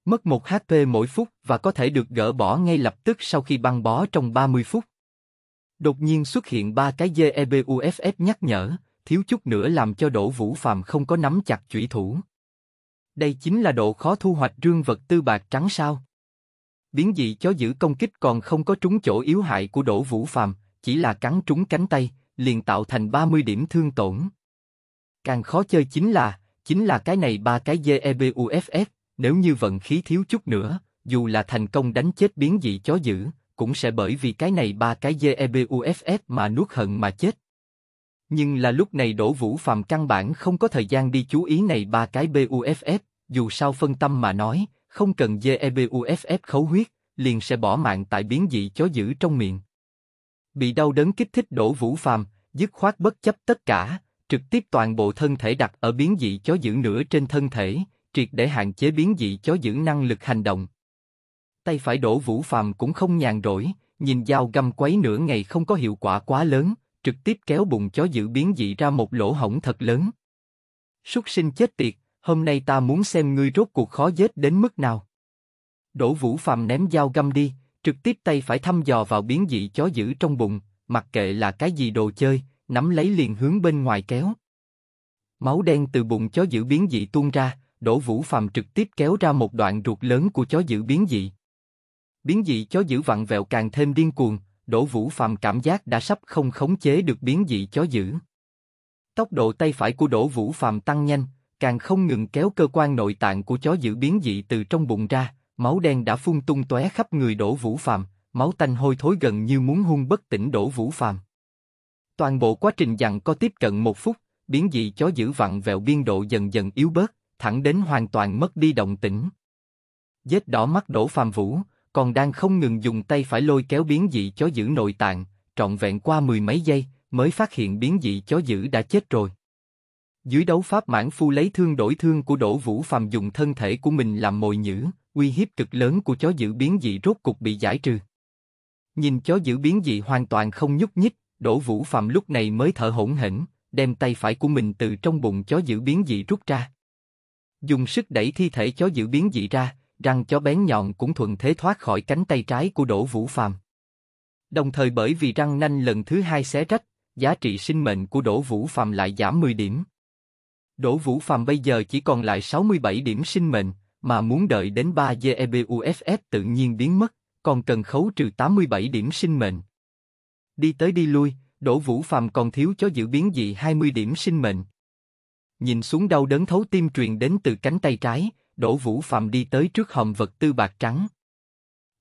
Mất một HP mỗi phút và có thể được gỡ bỏ ngay lập tức sau khi băng bó trong 30 phút. Đột nhiên xuất hiện ba cái GEBUFF nhắc nhở, thiếu chút nữa làm cho đổ Vũ phàm không có nắm chặt chủy thủ. Đây chính là độ khó thu hoạch rương vật tư bạc trắng sao? Biến dị chó giữ công kích còn không có trúng chỗ yếu hại của Đỗ Vũ Phàm, chỉ là cắn trúng cánh tay, liền tạo thành 30 điểm thương tổn. Càng khó chơi chính là, chính là cái này ba cái GEBUFF, nếu như vận khí thiếu chút nữa, dù là thành công đánh chết biến dị chó dữ, cũng sẽ bởi vì cái này ba cái GEBUFF mà nuốt hận mà chết. Nhưng là lúc này Đỗ Vũ phàm căn bản không có thời gian đi chú ý này ba cái BUFF, dù sao phân tâm mà nói, không cần GEBUFF khấu huyết, liền sẽ bỏ mạng tại biến dị chó dữ trong miệng. Bị đau đớn kích thích Đỗ Vũ phàm dứt khoát bất chấp tất cả, trực tiếp toàn bộ thân thể đặt ở biến dị chó dữ nửa trên thân thể, triệt để hạn chế biến dị chó dữ năng lực hành động. Tay phải Đỗ Vũ phàm cũng không nhàn rỗi, nhìn dao găm quấy nửa ngày không có hiệu quả quá lớn, trực tiếp kéo bụng chó dữ biến dị ra một lỗ hổng thật lớn. Súc sinh chết tiệt, hôm nay ta muốn xem ngươi rốt cuộc khó dết đến mức nào. Đỗ Vũ Phàm ném dao găm đi, trực tiếp tay phải thăm dò vào biến dị chó dữ trong bụng, mặc kệ là cái gì đồ chơi, nắm lấy liền hướng bên ngoài kéo. Máu đen từ bụng chó dữ biến dị tuôn ra, Đỗ Vũ Phàm trực tiếp kéo ra một đoạn ruột lớn của chó dữ biến dị. Biến dị chó dữ vặn vẹo càng thêm điên cuồng, Đỗ Vũ Phạm cảm giác đã sắp không khống chế được biến dị chó dữ. Tốc độ tay phải của Đỗ Vũ Phạm tăng nhanh, càng không ngừng kéo cơ quan nội tạng của chó dữ biến dị từ trong bụng ra, máu đen đã phun tung tóe khắp người Đỗ Vũ Phạm, máu tanh hôi thối gần như muốn hung bất tỉnh Đỗ Vũ Phạm. Toàn bộ quá trình dặn có tiếp cận một phút, biến dị chó dữ vặn vẹo biên độ dần dần yếu bớt, thẳng đến hoàn toàn mất đi động tĩnh. Vết đỏ mắt Đỗ Phạm Vũ, còn đang không ngừng dùng tay phải lôi kéo biến dị chó dữ nội tạng, trọn vẹn qua mười mấy giây, mới phát hiện biến dị chó dữ đã chết rồi. Dưới đấu pháp mãn phu lấy thương đổi thương của Đỗ Vũ Phàm dùng thân thể của mình làm mồi nhữ, uy hiếp cực lớn của chó dữ biến dị rốt cục bị giải trừ. Nhìn chó dữ biến dị hoàn toàn không nhúc nhích, Đỗ Vũ Phàm lúc này mới thở hổn hển, đem tay phải của mình từ trong bụng chó dữ biến dị rút ra. Dùng sức đẩy thi thể chó dữ biến dị ra, răng chó bén nhọn cũng thuận thế thoát khỏi cánh tay trái của Đỗ Vũ Phàm. Đồng thời bởi vì răng nanh lần thứ hai xé rách, giá trị sinh mệnh của Đỗ Vũ Phàm lại giảm 10 điểm. Đỗ Vũ Phàm bây giờ chỉ còn lại 67 điểm sinh mệnh, mà muốn đợi đến 3 GEBUFF tự nhiên biến mất, còn cần khấu trừ 87 điểm sinh mệnh. Đi tới đi lui, Đỗ Vũ Phàm còn thiếu cho giữ biến dị 20 điểm sinh mệnh. Nhìn xuống đau đớn thấu tim truyền đến từ cánh tay trái, Đỗ Vũ Phạm đi tới trước hòm vật tư bạc trắng.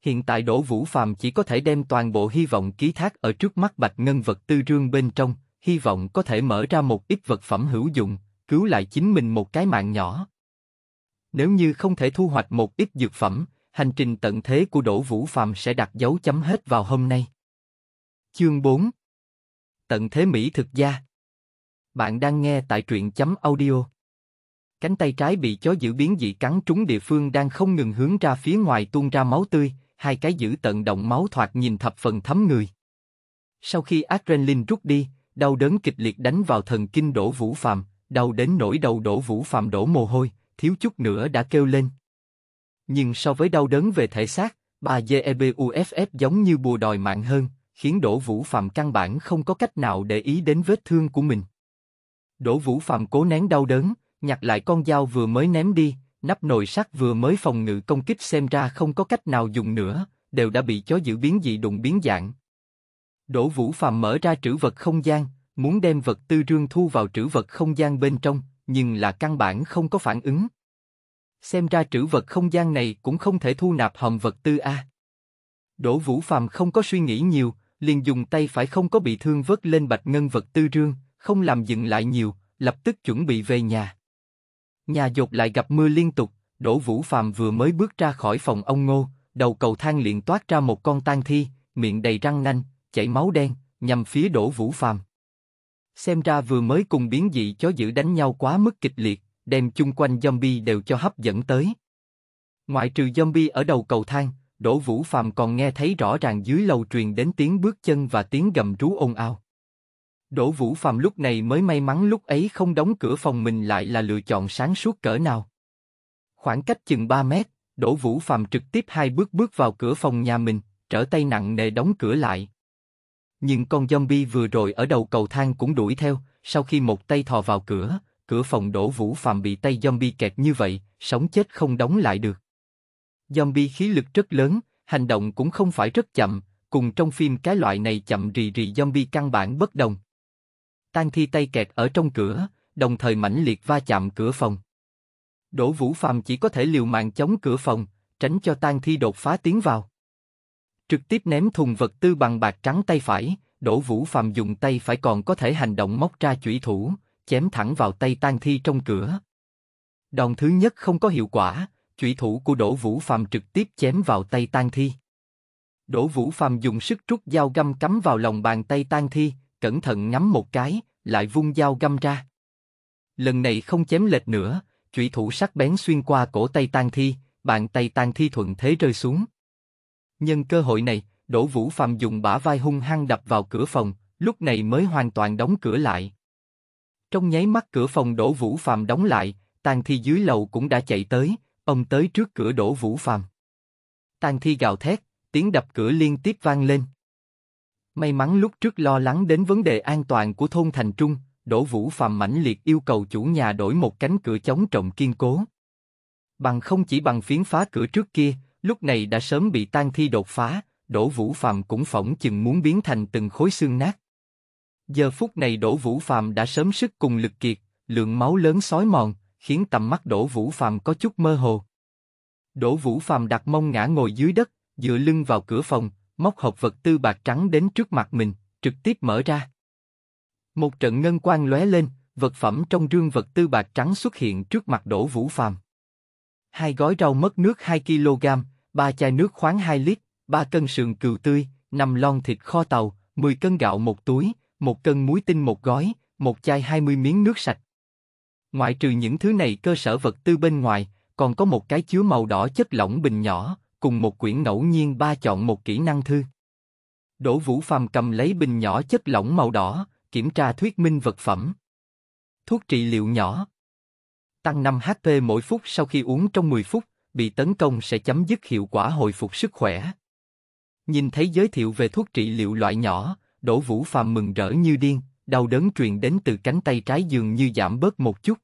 Hiện tại Đỗ Vũ Phạm chỉ có thể đem toàn bộ hy vọng ký thác ở trước mắt bạch ngân vật tư rương bên trong, hy vọng có thể mở ra một ít vật phẩm hữu dụng, cứu lại chính mình một cái mạng nhỏ. Nếu như không thể thu hoạch một ít dược phẩm, hành trình tận thế của Đỗ Vũ Phạm sẽ đặt dấu chấm hết vào hôm nay. Chương 4 Tận thế Mỹ thực gia Bạn đang nghe tại truyện chấm audio Cánh tay trái bị chó giữ biến dị cắn trúng địa phương đang không ngừng hướng ra phía ngoài tuôn ra máu tươi, hai cái giữ tận động máu thoạt nhìn thập phần thấm người. Sau khi adrenaline rút đi, đau đớn kịch liệt đánh vào thần kinh đổ vũ phàm, đau đến nỗi đầu đổ vũ phàm đổ mồ hôi, thiếu chút nữa đã kêu lên. Nhưng so với đau đớn về thể xác, bà GEBUFF giống như bùa đòi mạng hơn, khiến đổ Vũ Phạm căn bản không có cách nào để ý đến vết thương của mình. Đỗ Vũ Phạm cố nén đau đớn, nhặt lại con dao vừa mới ném đi, nắp nồi sắt vừa mới phòng ngự công kích xem ra không có cách nào dùng nữa, đều đã bị chó giữ biến dị đụng biến dạng. Đỗ Vũ Phàm mở ra trữ vật không gian, muốn đem vật tư rương thu vào trữ vật không gian bên trong, nhưng là căn bản không có phản ứng. Xem ra trữ vật không gian này cũng không thể thu nạp hầm vật tư a. Đỗ Vũ Phàm không có suy nghĩ nhiều, liền dùng tay phải không có bị thương vớt lên bạch ngân vật tư rương, không làm dừng lại nhiều, lập tức chuẩn bị về nhà. Nhà dột lại gặp mưa liên tục, Đỗ Vũ Phạm vừa mới bước ra khỏi phòng ông Ngô, đầu cầu thang liền toát ra một con tang thi, miệng đầy răng nanh, chảy máu đen, nhằm phía Đỗ Vũ Phạm. Xem ra vừa mới cùng biến dị chó dữ đánh nhau quá mức kịch liệt, đem chung quanh zombie đều cho hấp dẫn tới. Ngoại trừ zombie ở đầu cầu thang, Đỗ Vũ Phạm còn nghe thấy rõ ràng dưới lầu truyền đến tiếng bước chân và tiếng gầm rú ồn ào. Đỗ Vũ Phạm lúc này mới may mắn lúc ấy không đóng cửa phòng mình lại là lựa chọn sáng suốt cỡ nào. Khoảng cách chừng 3 mét, Đỗ Vũ Phạm trực tiếp hai bước bước vào cửa phòng nhà mình, trở tay nặng nề đóng cửa lại. Nhưng con zombie vừa rồi ở đầu cầu thang cũng đuổi theo, sau khi một tay thò vào cửa, cửa phòng Đỗ Vũ Phạm bị tay zombie kẹt như vậy, sống chết không đóng lại được. Zombie khí lực rất lớn, hành động cũng không phải rất chậm, cùng trong phim cái loại này chậm rì rì zombie căn bản bất đồng, tang thi tay kẹt ở trong cửa, đồng thời mãnh liệt va chạm cửa phòng. Đỗ Vũ Phàm chỉ có thể liều mạng chống cửa phòng, tránh cho tang thi đột phá tiến vào. Trực tiếp ném thùng vật tư bằng bạc trắng tay phải, Đỗ Vũ Phàm dùng tay phải còn có thể hành động móc ra chủy thủ, chém thẳng vào tay tang thi trong cửa. Đòn thứ nhất không có hiệu quả, chủy thủ của Đỗ Vũ Phàm trực tiếp chém vào tay tang thi. Đỗ Vũ Phàm dùng sức rút dao găm cắm vào lòng bàn tay tang thi, cẩn thận ngắm một cái, lại vung dao găm ra. Lần này không chém lệch nữa, chủy thủ sắc bén xuyên qua cổ tay Tang Thi, bàn tay Tang Thi thuận thế rơi xuống. Nhân cơ hội này, Đỗ Vũ Phạm dùng bả vai hung hăng đập vào cửa phòng, lúc này mới hoàn toàn đóng cửa lại. Trong nháy mắt cửa phòng Đỗ Vũ Phạm đóng lại, Tang Thi dưới lầu cũng đã chạy tới, ông tới trước cửa Đỗ Vũ Phạm. Tang Thi gào thét, tiếng đập cửa liên tiếp vang lên. May mắn lúc trước lo lắng đến vấn đề an toàn của thôn thành trung, Đỗ Vũ Phạm mãnh liệt yêu cầu chủ nhà đổi một cánh cửa chống trọng kiên cố. Bằng không chỉ bằng phiến phá cửa trước kia, lúc này đã sớm bị tan thi đột phá, Đỗ Vũ Phạm cũng phỏng chừng muốn biến thành từng khối xương nát. Giờ phút này Đỗ Vũ Phạm đã sớm sức cùng lực kiệt, lượng máu lớn sói mòn, khiến tầm mắt Đỗ Vũ Phạm có chút mơ hồ. Đỗ Vũ Phạm đặt mông ngã ngồi dưới đất, dựa lưng vào cửa phòng, móc hộp vật tư bạc trắng đến trước mặt mình, trực tiếp mở ra. Một trận ngân quang lóe lên, vật phẩm trong rương vật tư bạc trắng xuất hiện trước mặt Đỗ Vũ Phàm. Hai gói rau mất nước 2 kg, ba chai nước khoáng 2 lít, ba cân sườn cừu tươi, 5 lon thịt kho tàu, 10 cân gạo một túi, một cân muối tinh một gói, một chai 20 miếng nước sạch. Ngoại trừ những thứ này cơ sở vật tư bên ngoài, còn có một cái chứa màu đỏ chất lỏng bình nhỏ, cùng một quyển ngẫu nhiên ba chọn một kỹ năng thư. Đỗ Vũ Phàm cầm lấy bình nhỏ chất lỏng màu đỏ, kiểm tra thuyết minh vật phẩm. Thuốc trị liệu nhỏ. Tăng 5 HP mỗi phút sau khi uống trong 10 phút, bị tấn công sẽ chấm dứt hiệu quả hồi phục sức khỏe. Nhìn thấy giới thiệu về thuốc trị liệu loại nhỏ, Đỗ Vũ Phàm mừng rỡ như điên, đau đớn truyền đến từ cánh tay trái dường như giảm bớt một chút.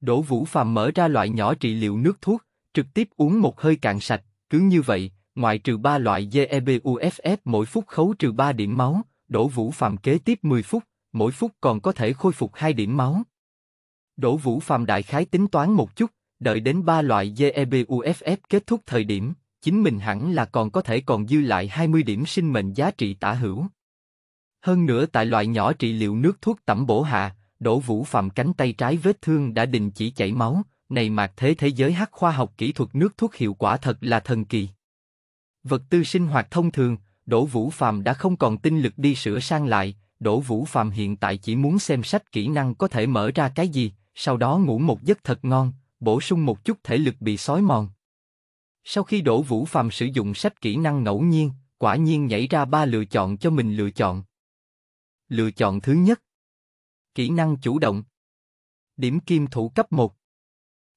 Đỗ Vũ Phàm mở ra loại nhỏ trị liệu nước thuốc, trực tiếp uống một hơi cạn sạch, cứ như vậy, ngoại trừ ba loại GEBUFF mỗi phút khấu trừ ba điểm máu, Đỗ Vũ Phạm kế tiếp 10 phút, mỗi phút còn có thể khôi phục hai điểm máu. Đỗ Vũ Phạm đại khái tính toán một chút, đợi đến ba loại GEBUFF kết thúc thời điểm, chính mình hẳn là còn có thể còn dư lại 20 điểm sinh mệnh giá trị tả hữu. Hơn nữa tại loại nhỏ trị liệu nước thuốc tẩm bổ hạ, Đỗ Vũ Phạm cánh tay trái vết thương đã đình chỉ chảy máu, này mạc thế thế giới hắc khoa học kỹ thuật nước thuốc hiệu quả thật là thần kỳ. Vật tư sinh hoạt thông thường, Đỗ Vũ Phàm đã không còn tinh lực đi sửa sang lại, Đỗ Vũ Phàm hiện tại chỉ muốn xem sách kỹ năng có thể mở ra cái gì, sau đó ngủ một giấc thật ngon, bổ sung một chút thể lực bị sói mòn. Sau khi Đỗ Vũ Phàm sử dụng sách kỹ năng ngẫu nhiên, quả nhiên nhảy ra ba lựa chọn cho mình lựa chọn. Lựa chọn thứ nhất. Kỹ năng chủ động. Điểm kim thủ cấp 1.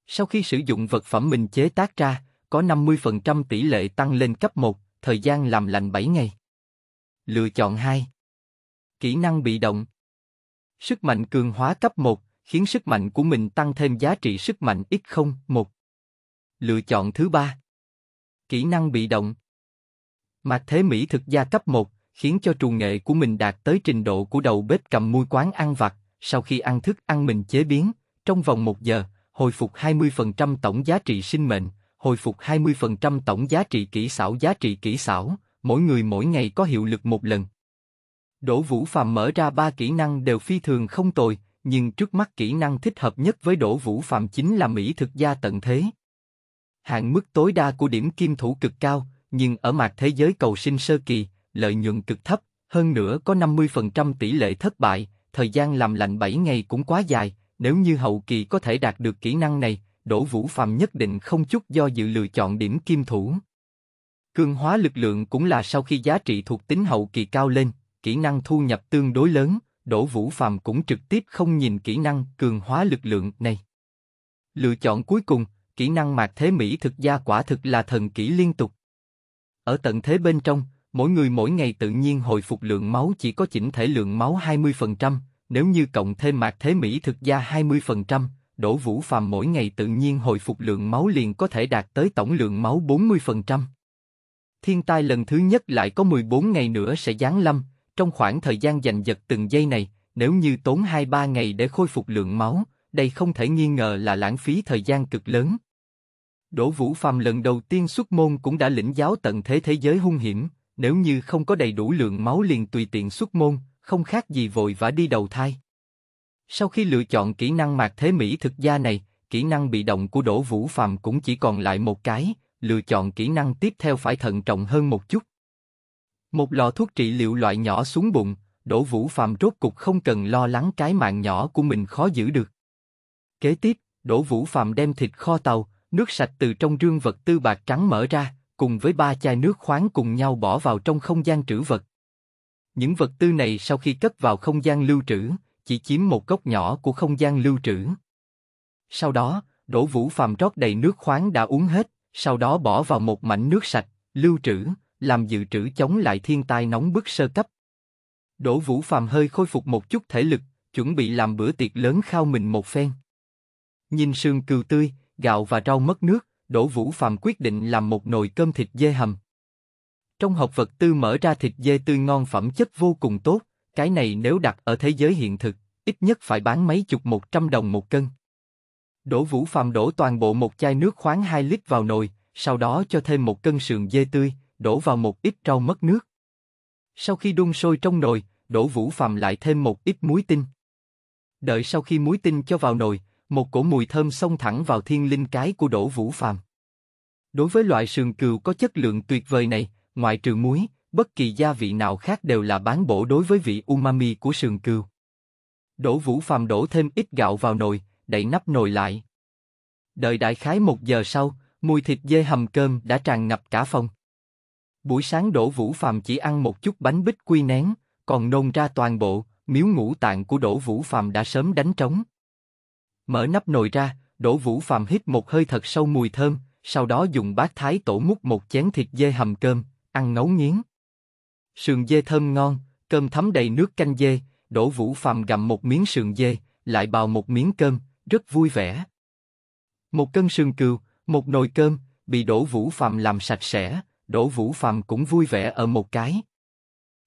Sau khi sử dụng vật phẩm mình chế tác ra, có 50% tỷ lệ tăng lên cấp 1, thời gian làm lành 7 ngày. Lựa chọn 2. Kỹ năng bị động. Sức mạnh cường hóa cấp 1, khiến sức mạnh của mình tăng thêm giá trị sức mạnh x0, 1. Lựa chọn thứ 3. Kỹ năng bị động. Mạc Thế Mỹ thực gia cấp 1, khiến cho trù nghệ của mình đạt tới trình độ của đầu bếp cầm muôi quán ăn vặt, sau khi ăn thức ăn mình chế biến, trong vòng một giờ, hồi phục 20% tổng giá trị sinh mệnh, hồi phục 20% tổng giá trị kỹ xảo giá trị kỹ xảo, mỗi người mỗi ngày có hiệu lực một lần. Đỗ Vũ Phạm mở ra ba kỹ năng đều phi thường không tồi, nhưng trước mắt kỹ năng thích hợp nhất với Đỗ Vũ Phạm chính là Mỹ thực gia tận thế. Hạn mức tối đa của điểm kim thủ cực cao, nhưng ở mặt thế giới cầu sinh sơ kỳ, lợi nhuận cực thấp, hơn nữa có 50% tỷ lệ thất bại, thời gian làm lạnh 7 ngày cũng quá dài, nếu như hậu kỳ có thể đạt được kỹ năng này, Đỗ Vũ Phạm nhất định không chút do dự lựa chọn điểm kim thủ. Cường hóa lực lượng cũng là sau khi giá trị thuộc tính hậu kỳ cao lên, kỹ năng thu nhập tương đối lớn, Đỗ Vũ Phạm cũng trực tiếp không nhìn kỹ năng cường hóa lực lượng này. Lựa chọn cuối cùng, kỹ năng mạc thế Mỹ thực ra quả thực là thần kỹ liên tục. Ở tận thế bên trong, mỗi người mỗi ngày tự nhiên hồi phục lượng máu chỉ có chỉnh thể lượng máu 20%, nếu như cộng thêm mạc thế Mỹ thực ra 20%, đổ Vũ Phàm mỗi ngày tự nhiên hồi phục lượng máu liền có thể đạt tới tổng lượng máu 40%. Thiên tai lần thứ nhất lại có 14 ngày nữa sẽ giáng lâm, trong khoảng thời gian giành giật từng giây này, nếu như tốn 2-3 ngày để khôi phục lượng máu, đây không thể nghi ngờ là lãng phí thời gian cực lớn. Đỗ Vũ Phàm lần đầu tiên xuất môn cũng đã lĩnh giáo tận thế thế giới hung hiểm, nếu như không có đầy đủ lượng máu liền tùy tiện xuất môn, không khác gì vội vã đi đầu thai. Sau khi lựa chọn kỹ năng mạc thế mỹ thực gia này, kỹ năng bị động của Đỗ Vũ Phạm cũng chỉ còn lại một cái, lựa chọn kỹ năng tiếp theo phải thận trọng hơn một chút. Một lọ thuốc trị liệu loại nhỏ xuống bụng, Đỗ Vũ Phạm rốt cục không cần lo lắng cái mạng nhỏ của mình khó giữ được. Kế tiếp, Đỗ Vũ Phạm đem thịt kho tàu, nước sạch từ trong rương vật tư bạc trắng mở ra, cùng với ba chai nước khoáng cùng nhau bỏ vào trong không gian trữ vật, những vật tư này sau khi cất vào không gian lưu trữ, chỉ chiếm một góc nhỏ của không gian lưu trữ. Sau đó, đổ Vũ Phàm rót đầy nước khoáng đã uống hết, sau đó bỏ vào một mảnh nước sạch, lưu trữ, làm dự trữ chống lại thiên tai nóng bức sơ cấp. Đỗ Vũ Phàm hơi khôi phục một chút thể lực, chuẩn bị làm bữa tiệc lớn khao mình một phen. Nhìn sương cừu tươi, gạo và rau mất nước, Đỗ Vũ Phàm quyết định làm một nồi cơm thịt dê hầm. Trong hộp vật tư mở ra thịt dê tươi ngon phẩm chất vô cùng tốt, cái này nếu đặt ở thế giới hiện thực, ít nhất phải bán mấy chục một trăm đồng một cân. Đỗ Vũ Phạm đổ toàn bộ một chai nước khoáng 2 lít vào nồi, sau đó cho thêm một cân sườn dê tươi, đổ vào một ít rau mất nước. Sau khi đun sôi trong nồi, Đỗ Vũ Phạm lại thêm một ít muối tinh. Đợi sau khi muối tinh cho vào nồi, một cổ mùi thơm xông thẳng vào thiên linh cái của Đỗ Vũ Phạm. Đối với loại sườn cừu có chất lượng tuyệt vời này, Ngoại trừ muối, bất kỳ gia vị nào khác đều là bán bổ đối với vị umami của sườn cừu. Đỗ Vũ Phàm đổ thêm ít gạo vào nồi, đậy nắp nồi lại. Đợi đại khái một giờ sau, mùi thịt dê hầm cơm đã tràn ngập cả phòng. Buổi sáng Đỗ Vũ Phàm chỉ ăn một chút bánh bích quy nén, còn nôn ra toàn bộ, miếu ngũ tạng của Đỗ Vũ Phàm đã sớm đánh trống. Mở nắp nồi ra, Đỗ Vũ Phàm hít một hơi thật sâu mùi thơm, sau đó dùng bát thái tổ múc một chén thịt dê hầm cơm, ăn nấu nghiến. Sườn dê thơm ngon, cơm thấm đầy nước canh dê, Đỗ Vũ Phàm gặm một miếng sườn dê, lại bào một miếng cơm, rất vui vẻ. Một cân sườn cừu, một nồi cơm, bị Đỗ Vũ Phàm làm sạch sẽ, Đỗ Vũ Phàm cũng vui vẻ ở một cái.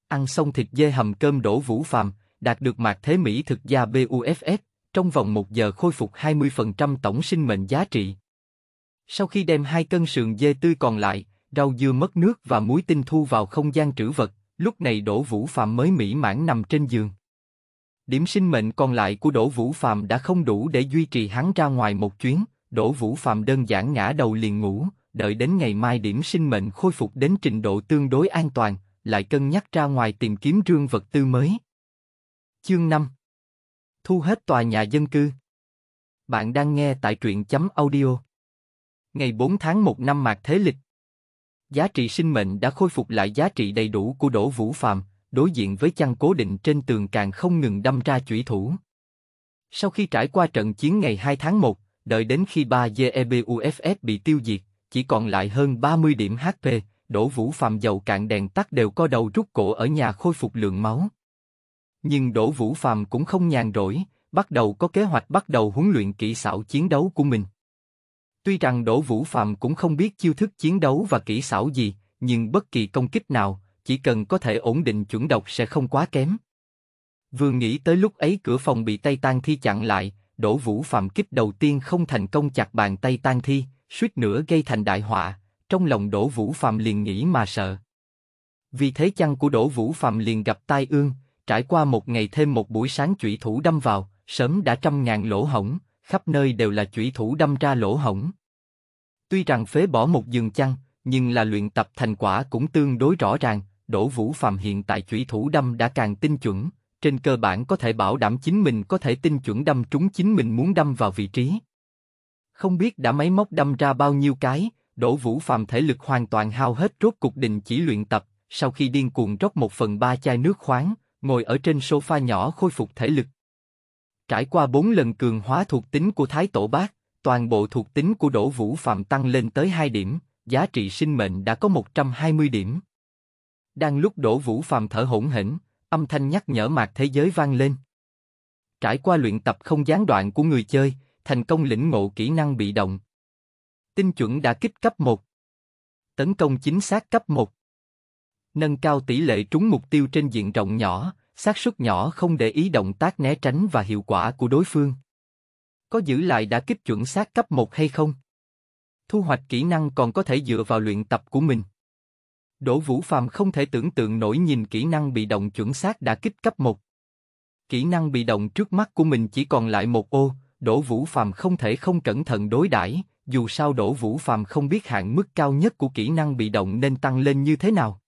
Ăn xong thịt dê hầm cơm Đỗ Vũ Phàm đạt được mạc thế Mỹ thực gia BUFF, trong vòng một giờ khôi phục 20% tổng sinh mệnh giá trị. Sau khi đem hai cân sườn dê tươi còn lại, rau dưa mất nước và muối tinh thu vào không gian trữ vật, lúc này Đỗ Vũ Phạm mới mỹ mãn nằm trên giường. Điểm sinh mệnh còn lại của Đỗ Vũ Phạm đã không đủ để duy trì hắn ra ngoài một chuyến, Đỗ Vũ Phạm đơn giản ngã đầu liền ngủ, đợi đến ngày mai điểm sinh mệnh khôi phục đến trình độ tương đối an toàn, lại cân nhắc ra ngoài tìm kiếm rương vật tư mới. Chương 5 Thu hết tòa nhà dân cư Bạn đang nghe tại truyện chấm audio Ngày 4 tháng 1 năm mạc thế lịch Giá trị sinh mệnh đã khôi phục lại giá trị đầy đủ của Đỗ Vũ Phạm, đối diện với chăn cố định trên tường càng không ngừng đâm ra chủy thủ. Sau khi trải qua trận chiến ngày 2 tháng 1, đợi đến khi 3 GEBUFS bị tiêu diệt, chỉ còn lại hơn 30 điểm HP, Đỗ Vũ Phạm dầu cạn đèn tắt đều co đầu rút cổ ở nhà khôi phục lượng máu. Nhưng Đỗ Vũ Phạm cũng không nhàn rỗi, bắt đầu có kế hoạch bắt đầu huấn luyện kỹ xảo chiến đấu của mình. Tuy rằng Đỗ Vũ Phạm cũng không biết chiêu thức chiến đấu và kỹ xảo gì, nhưng bất kỳ công kích nào, chỉ cần có thể ổn định chuẩn độc sẽ không quá kém. Vừa nghĩ tới lúc ấy cửa phòng bị tay tan Thi chặn lại, Đỗ Vũ Phạm kích đầu tiên không thành công chặt bàn tay tan Thi, suýt nữa gây thành đại họa, trong lòng Đỗ Vũ Phạm liền nghĩ mà sợ. Vì thế chăn của Đỗ Vũ Phạm liền gặp tai ương, trải qua một ngày thêm một buổi sáng chủy thủ đâm vào, sớm đã trăm ngàn lỗ hổng, khắp nơi đều là chủy thủ đâm ra lỗ hổng. Tuy rằng phế bỏ một giường chăn, nhưng là luyện tập thành quả cũng tương đối rõ ràng, Đỗ Vũ Phạm hiện tại chủy thủ đâm đã càng tinh chuẩn, trên cơ bản có thể bảo đảm chính mình có thể tinh chuẩn đâm trúng chính mình muốn đâm vào vị trí. Không biết đã máy móc đâm ra bao nhiêu cái, Đỗ Vũ Phạm thể lực hoàn toàn hao hết rốt cục đình chỉ luyện tập, sau khi điên cuồng rót một phần ba chai nước khoáng, ngồi ở trên sofa nhỏ khôi phục thể lực. Trải qua bốn lần cường hóa thuộc tính của Thái Tổ Bác, toàn bộ thuộc tính của Đỗ Vũ Phạm tăng lên tới 2 điểm, giá trị sinh mệnh đã có 120 điểm. Đang lúc Đỗ Vũ Phạm thở hổn hển, âm thanh nhắc nhở mạc thế giới vang lên. Trải qua luyện tập không gián đoạn của người chơi, thành công lĩnh ngộ kỹ năng bị động. Tinh chuẩn đã kích cấp 1. Tấn công chính xác cấp 1. Nâng cao tỷ lệ trúng mục tiêu trên diện rộng nhỏ, xác suất nhỏ không để ý động tác né tránh và hiệu quả của đối phương. Có giữ lại đã kích chuẩn xác cấp 1 hay không? Thu hoạch kỹ năng còn có thể dựa vào luyện tập của mình. Đỗ Vũ Phạm không thể tưởng tượng nổi nhìn kỹ năng bị động chuẩn xác đã kích cấp 1. Kỹ năng bị động trước mắt của mình chỉ còn lại một ô, Đỗ Vũ Phạm không thể không cẩn thận đối đãi, dù sao Đỗ Vũ Phạm không biết hạn mức cao nhất của kỹ năng bị động nên tăng lên như thế nào.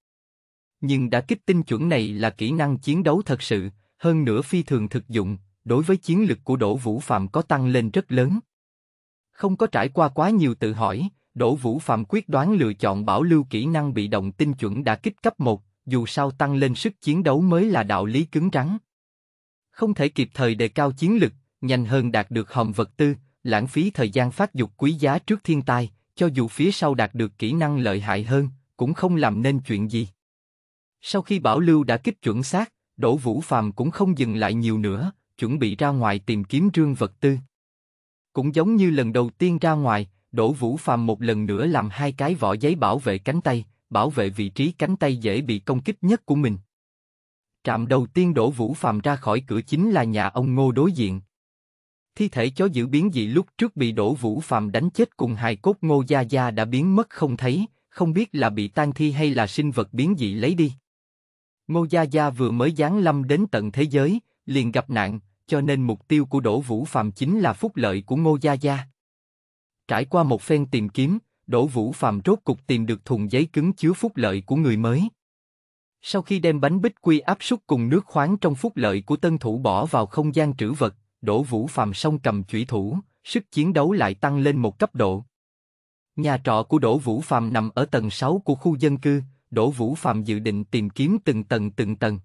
Nhưng đã kích tinh chuẩn này là kỹ năng chiến đấu thật sự, hơn nữa phi thường thực dụng, đối với chiến lực của Đỗ Vũ Phạm có tăng lên rất lớn. Không có trải qua quá nhiều tự hỏi, Đỗ Vũ Phạm quyết đoán lựa chọn bảo lưu kỹ năng bị động tinh chuẩn đã kích cấp 1, dù sao tăng lên sức chiến đấu mới là đạo lý cứng rắn. Không thể kịp thời đề cao chiến lực, nhanh hơn đạt được hòm vật tư, lãng phí thời gian phát dục quý giá trước thiên tai, cho dù phía sau đạt được kỹ năng lợi hại hơn, cũng không làm nên chuyện gì. Sau khi bảo lưu đã kích chuẩn xác, Đỗ Vũ Phàm cũng không dừng lại nhiều nữa, chuẩn bị ra ngoài tìm kiếm rương vật tư. Cũng giống như lần đầu tiên ra ngoài, Đỗ Vũ Phàm một lần nữa làm hai cái vỏ giấy bảo vệ cánh tay, bảo vệ vị trí cánh tay dễ bị công kích nhất của mình. Trạm đầu tiên Đỗ Vũ Phàm ra khỏi cửa chính là nhà ông Ngô đối diện. Thi thể chó giữ biến dị lúc trước bị Đỗ Vũ Phàm đánh chết cùng hài cốt Ngô Gia Gia đã biến mất không thấy, không biết là bị tan thi hay là sinh vật biến dị lấy đi. Ngô Gia Gia vừa mới giáng lâm đến tận thế giới, liền gặp nạn, cho nên mục tiêu của Đỗ Vũ Phạm chính là phúc lợi của Ngô Gia Gia. Trải qua một phen tìm kiếm, Đỗ Vũ Phạm rốt cục tìm được thùng giấy cứng chứa phúc lợi của người mới. Sau khi đem bánh bích quy áp suất cùng nước khoáng trong phúc lợi của tân thủ bỏ vào không gian trữ vật, Đỗ Vũ Phạm song cầm chủy thủ, sức chiến đấu lại tăng lên một cấp độ. Nhà trọ của Đỗ Vũ Phạm nằm ở tầng 6 của khu dân cư, Đỗ Vũ Phạm dự định tìm kiếm từng tầng từng tầng.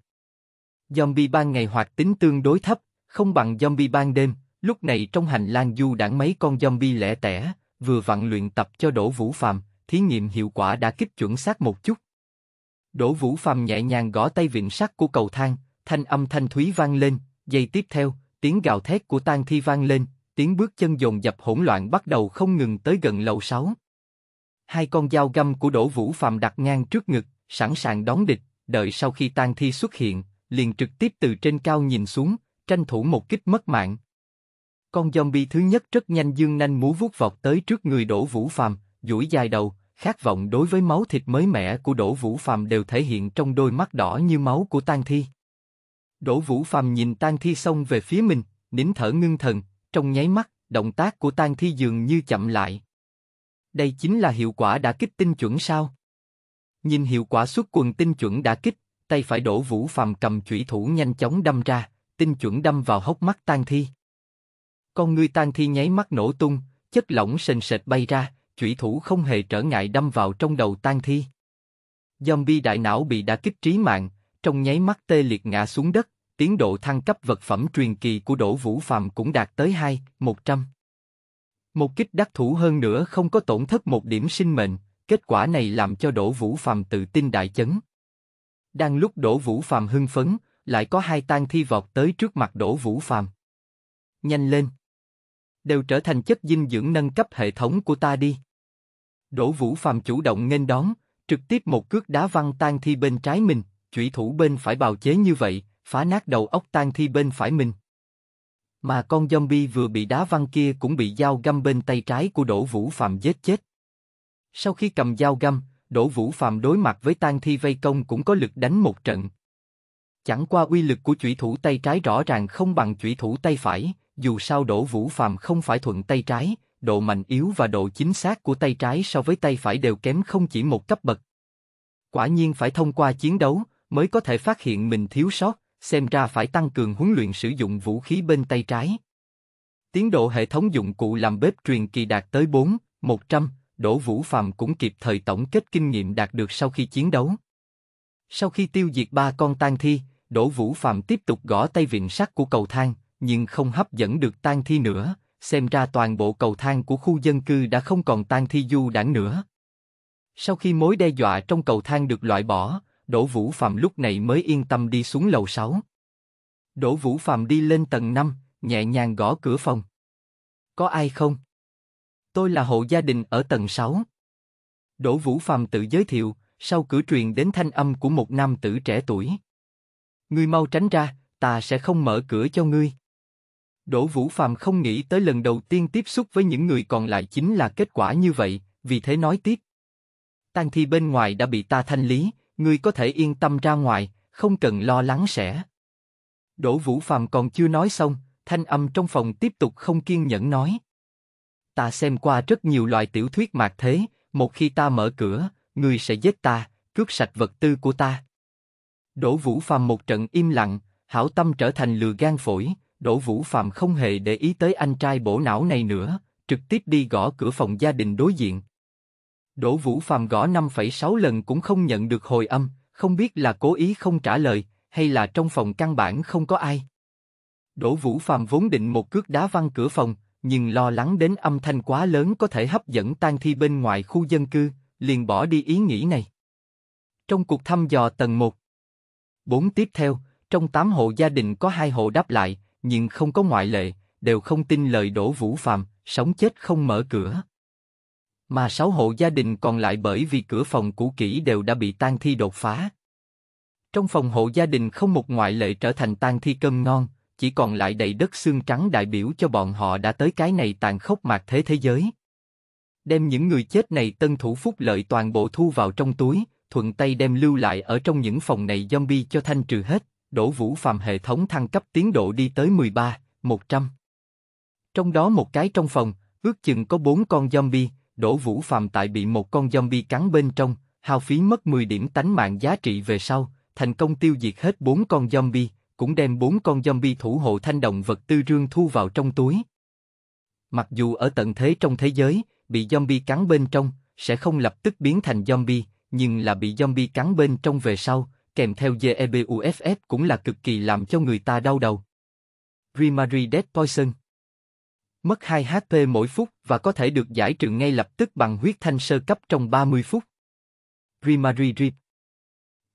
Zombie ban ngày hoạt tính tương đối thấp, không bằng zombie ban đêm, lúc này trong hành lang du đảng mấy con zombie lẻ tẻ, vừa vặn luyện tập cho Đỗ Vũ Phạm, thí nghiệm hiệu quả đã kích chuẩn xác một chút. Đỗ Vũ Phạm nhẹ nhàng gõ tay vịn sắt của cầu thang, thanh âm thanh thúy vang lên, giây tiếp theo, tiếng gào thét của tang thi vang lên, tiếng bước chân dồn dập hỗn loạn bắt đầu không ngừng tới gần lầu 6 hai con dao găm của Đỗ Vũ Phạm đặt ngang trước ngực, sẵn sàng đón địch, đợi sau khi tang thi xuất hiện, liền trực tiếp từ trên cao nhìn xuống, tranh thủ một kích mất mạng. Con zombie thứ nhất rất nhanh dương nanh múa vuốt vọt tới trước người Đỗ Vũ Phạm, duỗi dài đầu, khát vọng đối với máu thịt mới mẻ của Đỗ Vũ Phạm đều thể hiện trong đôi mắt đỏ như máu của tang thi. Đỗ Vũ Phạm nhìn tang thi xông về phía mình, nín thở ngưng thần, trong nháy mắt, động tác của tang thi dường như chậm lại, đây chính là hiệu quả đã kích tinh chuẩn sao? Nhìn hiệu quả xuất quần tinh chuẩn đã kích, tay phải đổ vũ phàm cầm chủy thủ nhanh chóng đâm ra, tinh chuẩn đâm vào hốc mắt tan thi. Con người tan thi nháy mắt nổ tung, chất lỏng sền sệt bay ra, chủy thủ không hề trở ngại đâm vào trong đầu tan thi. Zombie đại não bị đã kích trí mạng, trong nháy mắt tê liệt ngã xuống đất, tiến độ thăng cấp vật phẩm truyền kỳ của đổ Vũ phàm cũng đạt tới 2, 100. Một kích đắc thủ hơn nữa không có tổn thất một điểm sinh mệnh, kết quả này làm cho Đỗ Vũ Phàm tự tin đại chấn. Đang lúc Đỗ Vũ Phàm hưng phấn, lại có hai tang thi vọt tới trước mặt Đỗ Vũ Phàm. Nhanh lên! Đều trở thành chất dinh dưỡng nâng cấp hệ thống của ta đi. Đỗ Vũ Phàm chủ động nghênh đón, trực tiếp một cước đá văng tang thi bên trái mình, chủy thủ bên phải bào chế như vậy, phá nát đầu óc tang thi bên phải mình. Mà con zombie vừa bị đá văng kia cũng bị dao găm bên tay trái của Đỗ Vũ Phạm giết chết. Sau khi cầm dao găm, Đỗ Vũ Phạm đối mặt với tang thi vây công cũng có lực đánh một trận. Chẳng qua uy lực của chủy thủ tay trái rõ ràng không bằng chủy thủ tay phải, dù sao Đỗ Vũ Phạm không phải thuận tay trái, độ mạnh yếu và độ chính xác của tay trái so với tay phải đều kém không chỉ một cấp bậc. Quả nhiên phải thông qua chiến đấu mới có thể phát hiện mình thiếu sót, xem ra phải tăng cường huấn luyện sử dụng vũ khí bên tay trái. Tiến độ hệ thống dụng cụ làm bếp truyền kỳ đạt tới 4, 100, Đỗ Vũ phàm cũng kịp thời tổng kết kinh nghiệm đạt được sau khi chiến đấu. Sau khi tiêu diệt ba con tang thi, Đỗ Vũ phàm tiếp tục gõ tay vịn sắt của cầu thang, nhưng không hấp dẫn được tang thi nữa, xem ra toàn bộ cầu thang của khu dân cư đã không còn tang thi du đảng nữa. Sau khi mối đe dọa trong cầu thang được loại bỏ, Đỗ Vũ Phạm lúc này mới yên tâm đi xuống lầu 6. Đỗ Vũ Phạm đi lên tầng 5, nhẹ nhàng gõ cửa phòng. Có ai không? Tôi là hộ gia đình ở tầng 6. Đỗ Vũ Phạm tự giới thiệu, sau cửa truyền đến thanh âm của một nam tử trẻ tuổi. Ngươi mau tránh ra, ta sẽ không mở cửa cho ngươi. Đỗ Vũ Phạm không nghĩ tới lần đầu tiên tiếp xúc với những người còn lại chính là kết quả như vậy, vì thế nói tiếp. Tang thi bên ngoài đã bị ta thanh lý, ngươi có thể yên tâm ra ngoài, không cần lo lắng sẽ. Đỗ Vũ Phàm còn chưa nói xong, thanh âm trong phòng tiếp tục không kiên nhẫn nói. Ta xem qua rất nhiều loại tiểu thuyết mạc thế, một khi ta mở cửa, ngươi sẽ giết ta, cướp sạch vật tư của ta. Đỗ Vũ Phàm một trận im lặng, hảo tâm trở thành lừa gan phổi, Đỗ Vũ Phàm không hề để ý tới anh trai bổ não này nữa, trực tiếp đi gõ cửa phòng gia đình đối diện. Đỗ Vũ phàm gõ 5,6 lần cũng không nhận được hồi âm, không biết là cố ý không trả lời, hay là trong phòng căn bản không có ai. Đỗ Vũ phàm vốn định một cước đá văng cửa phòng, nhưng lo lắng đến âm thanh quá lớn có thể hấp dẫn tan thi bên ngoài khu dân cư, liền bỏ đi ý nghĩ này. Trong cuộc thăm dò tầng 1 4 tiếp theo, trong 8 hộ gia đình có 2 hộ đáp lại, nhưng không có ngoại lệ, đều không tin lời Đỗ Vũ phàm, sống chết không mở cửa mà sáu hộ gia đình còn lại bởi vì cửa phòng cũ kỹ đều đã bị tang thi đột phá. Trong phòng hộ gia đình không một ngoại lệ trở thành tang thi cơm ngon, chỉ còn lại đầy đất xương trắng đại biểu cho bọn họ đã tới cái này tàn khốc mạc thế thế giới. Đem những người chết này tân thủ phúc lợi toàn bộ thu vào trong túi, thuận tay đem lưu lại ở trong những phòng này zombie cho thanh trừ hết, đổ vũ phàm hệ thống thăng cấp tiến độ đi tới 13, 100. Trong đó một cái trong phòng, ước chừng có bốn con zombie, Đỗ Vũ Phạm tại bị một con zombie cắn bên trong, hao phí mất 10 điểm tánh mạng giá trị về sau, thành công tiêu diệt hết bốn con zombie, cũng đem bốn con zombie thủ hộ thanh động vật tư rương thu vào trong túi. Mặc dù ở tận thế trong thế giới, bị zombie cắn bên trong, sẽ không lập tức biến thành zombie, nhưng là bị zombie cắn bên trong về sau, kèm theo GEBUFF cũng là cực kỳ làm cho người ta đau đầu. Primary Dead Poison mất 2 HP mỗi phút và có thể được giải trừ ngay lập tức bằng huyết thanh sơ cấp trong 30 phút. Primary drip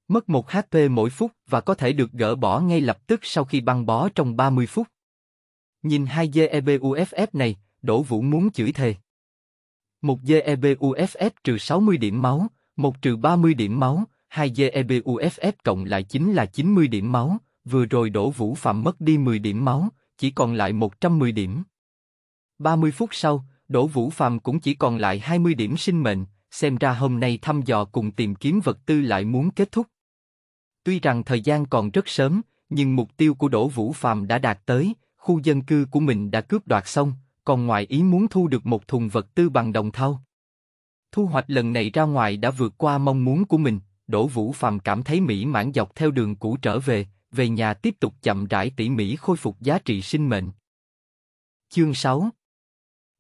Mất 1 HP mỗi phút và có thể được gỡ bỏ ngay lập tức sau khi băng bó trong 30 phút. Nhìn hai GEBUFF này, Đỗ Vũ muốn chửi thề. Một GEBUFF trừ 60 điểm máu, một trừ 30 điểm máu, hai GEBUFF cộng lại chính là 90 điểm máu, vừa rồi Đỗ Vũ Phạm mất đi 10 điểm máu, chỉ còn lại 110 điểm. 30 phút sau, Đỗ Vũ phàm cũng chỉ còn lại 20 điểm sinh mệnh, xem ra hôm nay thăm dò cùng tìm kiếm vật tư lại muốn kết thúc. Tuy rằng thời gian còn rất sớm, nhưng mục tiêu của Đỗ Vũ phàm đã đạt tới, khu dân cư của mình đã cướp đoạt xong, còn ngoài ý muốn thu được một thùng vật tư bằng đồng thau. Thu hoạch lần này ra ngoài đã vượt qua mong muốn của mình, Đỗ Vũ phàm cảm thấy mỹ mãn dọc theo đường cũ trở về, về nhà tiếp tục chậm rãi tỉ mỉ khôi phục giá trị sinh mệnh. Chương 6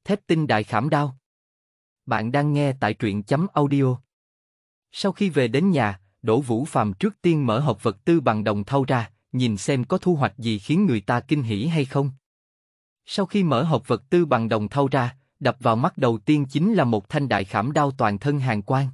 Thép tinh đại khảm đao. Bạn đang nghe tại truyện chấm audio. Sau khi về đến nhà, Đỗ Vũ phàm trước tiên mở hộp vật tư bằng đồng thau ra, nhìn xem có thu hoạch gì khiến người ta kinh hỉ hay không. Sau khi mở hộp vật tư bằng đồng thau ra, đập vào mắt đầu tiên chính là một thanh đại khảm đao toàn thân hàng quang.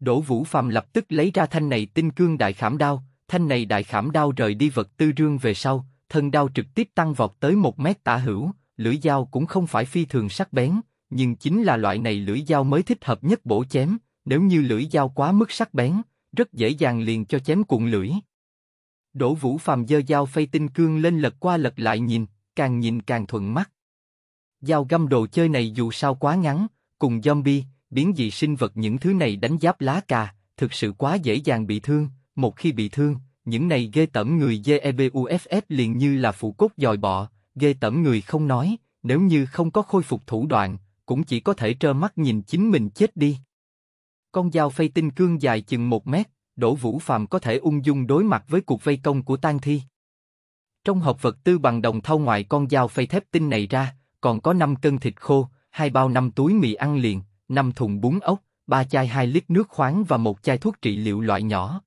Đỗ Vũ phàm lập tức lấy ra thanh này tinh cương đại khảm đao, thanh này đại khảm đao rời đi vật tư rương về sau, thân đao trực tiếp tăng vọt tới một mét tả hữu, lưỡi dao cũng không phải phi thường sắc bén, nhưng chính là loại này lưỡi dao mới thích hợp nhất bổ chém, nếu như lưỡi dao quá mức sắc bén, rất dễ dàng liền cho chém cuộn lưỡi. Đỗ Vũ Phàm dơ dao phay tinh cương lên lật qua lật lại nhìn, càng nhìn càng thuận mắt. Dao găm đồ chơi này dù sao quá ngắn, cùng zombie, biến dị sinh vật những thứ này đánh giáp lá cà, thực sự quá dễ dàng bị thương, một khi bị thương, những này ghê tẩm người GEBUFF liền như là phụ cốt dòi bọ, ghê tởm người không nói, nếu như không có khôi phục thủ đoạn, cũng chỉ có thể trơ mắt nhìn chính mình chết đi. Con dao phay tinh cương dài chừng một mét, Đỗ Vũ Phạm có thể ung dung đối mặt với cuộc vây công của Tang Thi. Trong hộp vật tư bằng đồng thau ngoài con dao phay thép tinh này ra, còn có 5 cân thịt khô, hai bao năm túi mì ăn liền, 5 thùng bún ốc, ba chai 2 lít nước khoáng và một chai thuốc trị liệu loại nhỏ.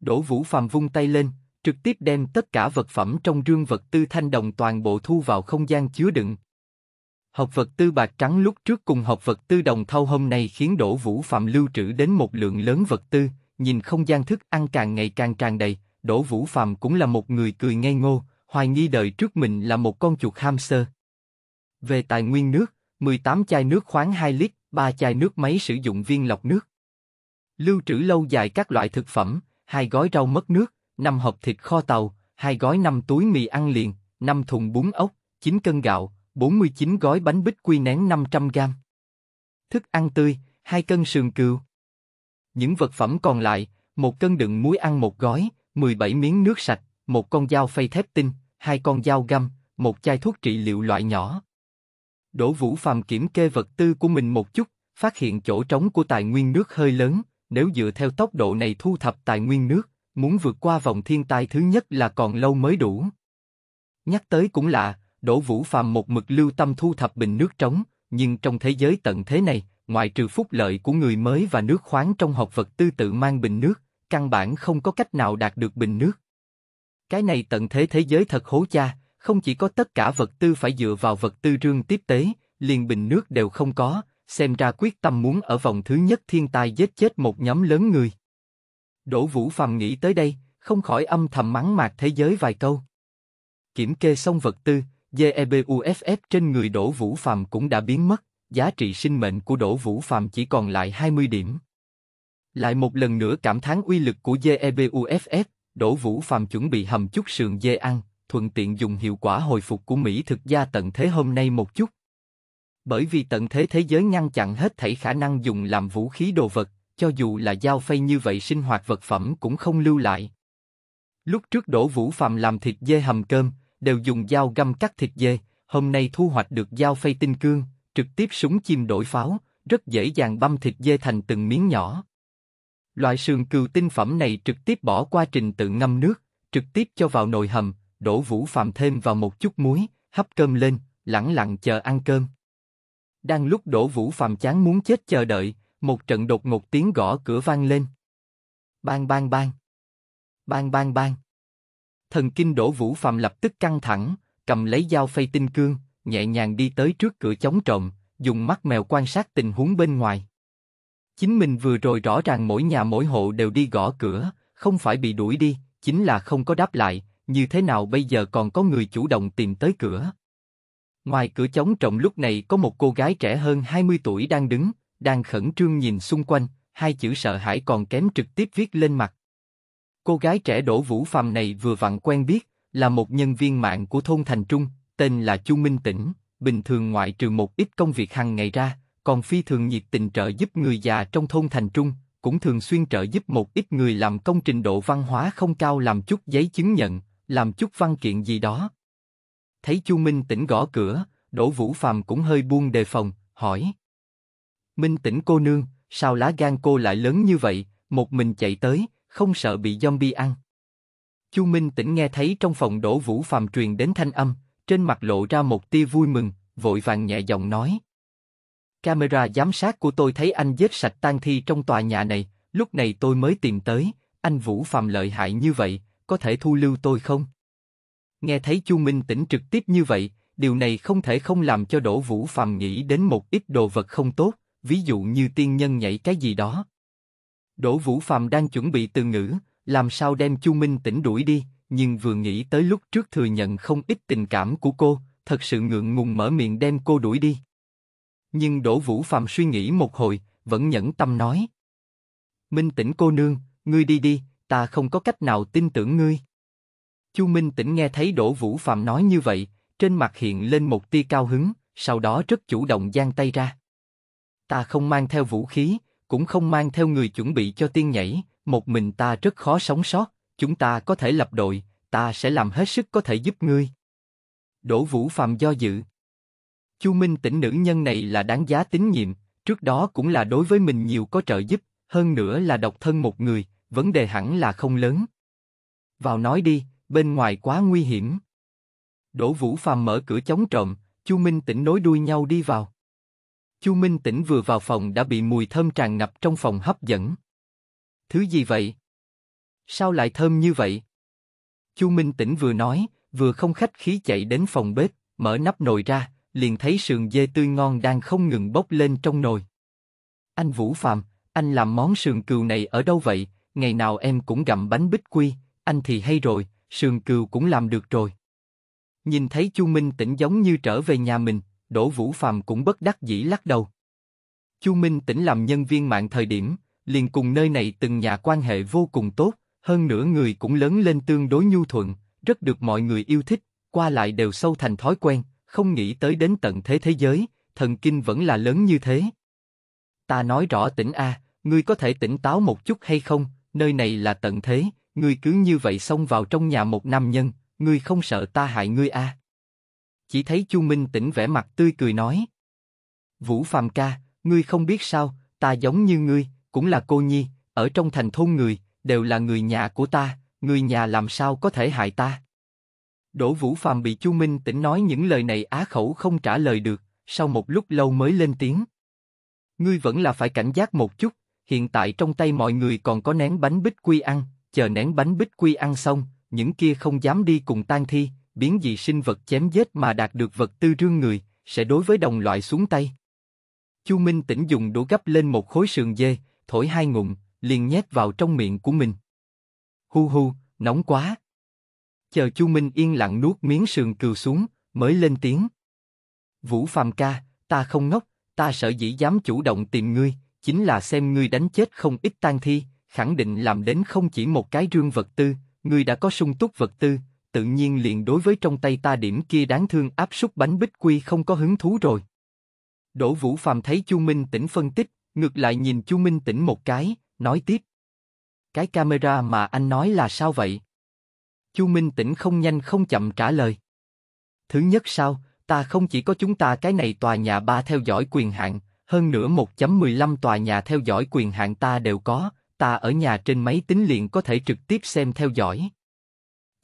Đỗ Vũ Phạm vung tay lên, trực tiếp đem tất cả vật phẩm trong rương vật tư thanh đồng toàn bộ thu vào không gian chứa đựng. Học vật tư bạc trắng lúc trước cùng học vật tư đồng thau hôm nay khiến đổ Vũ Phạm lưu trữ đến một lượng lớn vật tư, nhìn không gian thức ăn càng ngày càng tràn đầy, đổ Vũ Phạm cũng là một người cười ngây ngô, hoài nghi đời trước mình là một con chuột hamster. Về tài nguyên nước, 18 chai nước khoáng 2 lít, 3 chai nước máy sử dụng viên lọc nước. Lưu trữ lâu dài các loại thực phẩm, hai gói rau mất nước, 5 hộp thịt kho tàu, hai gói 5 túi mì ăn liền, 5 thùng bún ốc, 9 cân gạo, 49 gói bánh bích quy nén 500 gram. Thức ăn tươi, 2 cân sườn cừu. Những vật phẩm còn lại, một cân đựng muối ăn một gói, 17 miếng nước sạch, một con dao phay thép tinh, hai con dao găm, một chai thuốc trị liệu loại nhỏ. Đỗ Vũ Phàm kiểm kê vật tư của mình một chút, phát hiện chỗ trống của tài nguyên nước hơi lớn, nếu dựa theo tốc độ này thu thập tài nguyên nước, muốn vượt qua vòng thiên tai thứ nhất là còn lâu mới đủ. Nhắc tới cũng lạ, Đỗ Vũ Phàm một mực lưu tâm thu thập bình nước trống, nhưng trong thế giới tận thế này, ngoại trừ phúc lợi của người mới và nước khoáng trong học vật tư tự mang bình nước, căn bản không có cách nào đạt được bình nước. Cái này tận thế thế giới thật hố cha, không chỉ có tất cả vật tư phải dựa vào vật tư rương tiếp tế, liền bình nước đều không có, xem ra quyết tâm muốn ở vòng thứ nhất thiên tai giết chết một nhóm lớn người. Đỗ Vũ Phàm nghĩ tới đây, không khỏi âm thầm mắng mạc thế giới vài câu. Kiểm kê xong vật tư, GEBUFF trên người Đỗ Vũ Phàm cũng đã biến mất, giá trị sinh mệnh của Đỗ Vũ Phàm chỉ còn lại 20 điểm. Lại một lần nữa cảm thán uy lực của GEBUFF, Đỗ Vũ Phàm chuẩn bị hầm chút sườn dê ăn, thuận tiện dùng hiệu quả hồi phục của Mỹ thực gia tận thế hôm nay một chút. Bởi vì tận thế thế giới ngăn chặn hết thảy khả năng dùng làm vũ khí đồ vật, cho dù là dao phay như vậy sinh hoạt vật phẩm cũng không lưu lại. Lúc trước Đỗ Vũ Phạm làm thịt dê hầm cơm, đều dùng dao găm cắt thịt dê, hôm nay thu hoạch được dao phay tinh cương, trực tiếp súng chim đổi pháo, rất dễ dàng băm thịt dê thành từng miếng nhỏ. Loại sườn cừu tinh phẩm này trực tiếp bỏ qua trình tự ngâm nước, trực tiếp cho vào nồi hầm, đổ vũ phạm thêm vào một chút muối, hấp cơm lên, lẳng lặng chờ ăn cơm. Đang lúc đổ vũ phạm chán muốn chết chờ đợi, một trận đột ngột tiếng gõ cửa vang lên. Bang bang bang. Bang bang bang. Thần kinh đổ vũ phạm lập tức căng thẳng, cầm lấy dao phay tinh cương, nhẹ nhàng đi tới trước cửa chống trộm, dùng mắt mèo quan sát tình huống bên ngoài. Chính mình vừa rồi rõ ràng mỗi nhà mỗi hộ đều đi gõ cửa, không phải bị đuổi đi, chính là không có đáp lại, như thế nào bây giờ còn có người chủ động tìm tới cửa. Ngoài cửa chống trộm lúc này có một cô gái trẻ hơn 20 tuổi đang đứng, đang khẩn trương nhìn xung quanh, hai chữ sợ hãi còn kém trực tiếp viết lên mặt. Cô gái trẻ Đỗ Vũ Phạm này vừa vặn quen biết, là một nhân viên mạng của thôn Thành Trung, tên là Chu Minh Tĩnh, bình thường ngoại trừ một ít công việc hàng ngày ra, còn phi thường nhiệt tình trợ giúp người già trong thôn Thành Trung, cũng thường xuyên trợ giúp một ít người làm công trình độ văn hóa không cao làm chút giấy chứng nhận, làm chút văn kiện gì đó. Thấy Chu Minh Tĩnh gõ cửa, Đỗ Vũ Phạm cũng hơi buông đề phòng, hỏi Minh tỉnh cô nương, sao lá gan cô lại lớn như vậy, một mình chạy tới, không sợ bị zombie ăn. Chu Minh tỉnh nghe thấy trong phòng đổ vũ phàm truyền đến thanh âm, trên mặt lộ ra một tia vui mừng, vội vàng nhẹ giọng nói. Camera giám sát của tôi thấy anh giết sạch tang thi trong tòa nhà này, lúc này tôi mới tìm tới, anh Vũ phàm lợi hại như vậy, có thể thu lưu tôi không? Nghe thấy Chu Minh tỉnh trực tiếp như vậy, điều này không thể không làm cho đổ Vũ phàm nghĩ đến một ít đồ vật không tốt, ví dụ như tiên nhân nhảy cái gì đó. Đỗ Vũ Phạm đang chuẩn bị từ ngữ, làm sao đem Chu Minh tỉnh đuổi đi, nhưng vừa nghĩ tới lúc trước thừa nhận không ít tình cảm của cô, thật sự ngượng ngùng mở miệng đem cô đuổi đi. Nhưng Đỗ Vũ Phạm suy nghĩ một hồi, vẫn nhẫn tâm nói. Minh tỉnh cô nương, ngươi đi đi, ta không có cách nào tin tưởng ngươi. Chu Minh tỉnh nghe thấy Đỗ Vũ Phạm nói như vậy, trên mặt hiện lên một tia cao hứng, sau đó rất chủ động giang tay ra ta không mang theo vũ khí, cũng không mang theo người chuẩn bị cho tiên nhảy, một mình ta rất khó sống sót, chúng ta có thể lập đội, ta sẽ làm hết sức có thể giúp ngươi. Đỗ Vũ Phạm do dự. Chu Minh tỉnh nữ nhân này là đáng giá tín nhiệm, trước đó cũng là đối với mình nhiều có trợ giúp, hơn nữa là độc thân một người, vấn đề hẳn là không lớn. Vào nói đi, bên ngoài quá nguy hiểm. Đỗ Vũ Phạm mở cửa chống trộm, Chu Minh tỉnh nối đuôi nhau đi vào. Chu Minh Tĩnh vừa vào phòng đã bị mùi thơm tràn ngập trong phòng hấp dẫn. Thứ gì vậy? Sao lại thơm như vậy? Chu Minh Tĩnh vừa nói, vừa không khách khí chạy đến phòng bếp, mở nắp nồi ra, liền thấy sườn dê tươi ngon đang không ngừng bốc lên trong nồi. Anh Vũ Phạm, anh làm món sườn cừu này ở đâu vậy? Ngày nào em cũng gặm bánh bích quy, anh thì hay rồi, sườn cừu cũng làm được rồi. Nhìn thấy Chu Minh Tĩnh giống như trở về nhà mình, Đỗ Vũ phàm cũng bất đắc dĩ lắc đầu. Chu Minh Tĩnh làm nhân viên mạng thời điểm, liền cùng nơi này từng nhà quan hệ vô cùng tốt, hơn nữa người cũng lớn lên tương đối nhu thuận, rất được mọi người yêu thích, qua lại đều sâu thành thói quen, không nghĩ tới đến tận thế thế giới, thần kinh vẫn là lớn như thế. Ta nói rõ tỉnh A, ngươi có thể tỉnh táo một chút hay không, nơi này là tận thế, ngươi cứ như vậy xông vào trong nhà một nam nhân, ngươi không sợ ta hại ngươi A. À chỉ thấy Chu Minh Tĩnh vẻ mặt tươi cười nói: Vũ Phạm ca, ngươi không biết sao, ta giống như ngươi, cũng là cô nhi, ở trong thành thôn người, đều là người nhà của ta, người nhà làm sao có thể hại ta? Đỗ Vũ Phạm bị Chu Minh Tĩnh nói những lời này á khẩu không trả lời được, sau một lúc lâu mới lên tiếng. Ngươi vẫn là phải cảnh giác một chút, hiện tại trong tay mọi người còn có nén bánh bích quy ăn, chờ nén bánh bích quy ăn xong, những kia không dám đi cùng tang thi, biến dị sinh vật chém giết mà đạt được vật tư rương người, sẽ đối với đồng loại xuống tay. Chu Minh tỉnh dùng đũa gấp lên một khối sườn dê, thổi hai ngụm, liền nhét vào trong miệng của mình. Hu hu, nóng quá. Chờ Chu Minh yên lặng nuốt miếng sườn cừu xuống, mới lên tiếng. Vũ Phàm ca, ta không ngốc, ta sợ dĩ dám chủ động tìm ngươi, chính là xem ngươi đánh chết không ít tang thi, khẳng định làm đến không chỉ một cái rương vật tư, ngươi đã có sung túc vật tư, tự nhiên liền đối với trong tay ta điểm kia đáng thương áp súc bánh bích quy không có hứng thú rồi. Đỗ Vũ Phàm thấy Chu Minh Tĩnh phân tích, ngược lại nhìn Chu Minh Tĩnh một cái, nói tiếp. Cái camera mà anh nói là sao vậy? Chu Minh Tĩnh không nhanh không chậm trả lời. Thứ nhất sao, ta không chỉ có chúng ta cái này tòa nhà ba theo dõi quyền hạn, hơn nữa 1.15 tòa nhà theo dõi quyền hạn ta đều có, ta ở nhà trên máy tính liền có thể trực tiếp xem theo dõi.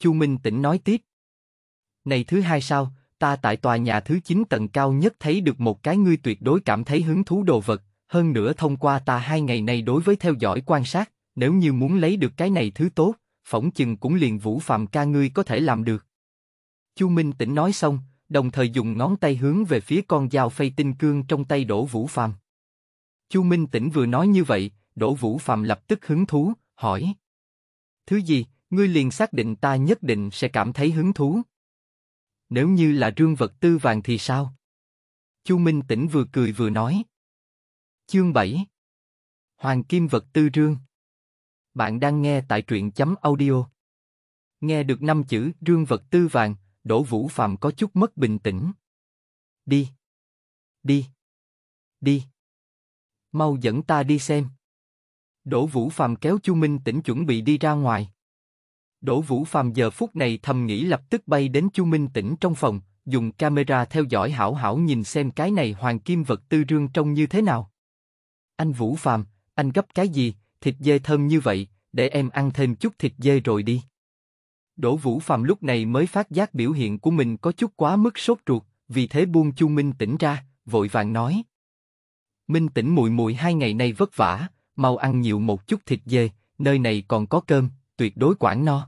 Chu Minh Tĩnh nói tiếp. Này thứ hai sao, ta tại tòa nhà thứ 9 tầng cao nhất thấy được một cái ngươi tuyệt đối cảm thấy hứng thú đồ vật, hơn nữa thông qua ta hai ngày này đối với theo dõi quan sát, nếu như muốn lấy được cái này thứ tốt, phỏng chừng cũng liền vũ phạm ca ngươi có thể làm được. Chu Minh Tĩnh nói xong, đồng thời dùng ngón tay hướng về phía con dao phay tinh cương trong tay đổ vũ phạm. Chu Minh Tĩnh vừa nói như vậy, đổ Vũ Phạm lập tức hứng thú, hỏi. Thứ gì, ngươi liền xác định ta nhất định sẽ cảm thấy hứng thú. Nếu như là trương vật tư vàng thì sao? Chu Minh Tĩnh vừa cười vừa nói. Chương 7 Hoàng Kim Vật Tư trương Bạn đang nghe tại truyện chấm audio. Nghe được năm chữ trương vật tư vàng, Đỗ Vũ Phạm có chút mất bình tĩnh. Đi. Đi. Đi. Mau dẫn ta đi xem. Đỗ Vũ Phạm kéo Chu Minh Tĩnh chuẩn bị đi ra ngoài. Đỗ Vũ Phạm giờ phút này thầm nghĩ lập tức bay đến Chu Minh Tĩnh trong phòng, dùng camera theo dõi Hảo Hảo nhìn xem cái này hoàng kim vật tư rương trông như thế nào. Anh Vũ Phạm, anh gấp cái gì, thịt dê thơm như vậy, để em ăn thêm chút thịt dê rồi đi. Đỗ Vũ Phạm lúc này mới phát giác biểu hiện của mình có chút quá mức sốt ruột, vì thế buông Chu Minh Tĩnh ra, vội vàng nói. Minh Tĩnh mùi mùi hai ngày nay vất vả, mau ăn nhiều một chút thịt dê, nơi này còn có cơm, tuyệt đối quản no.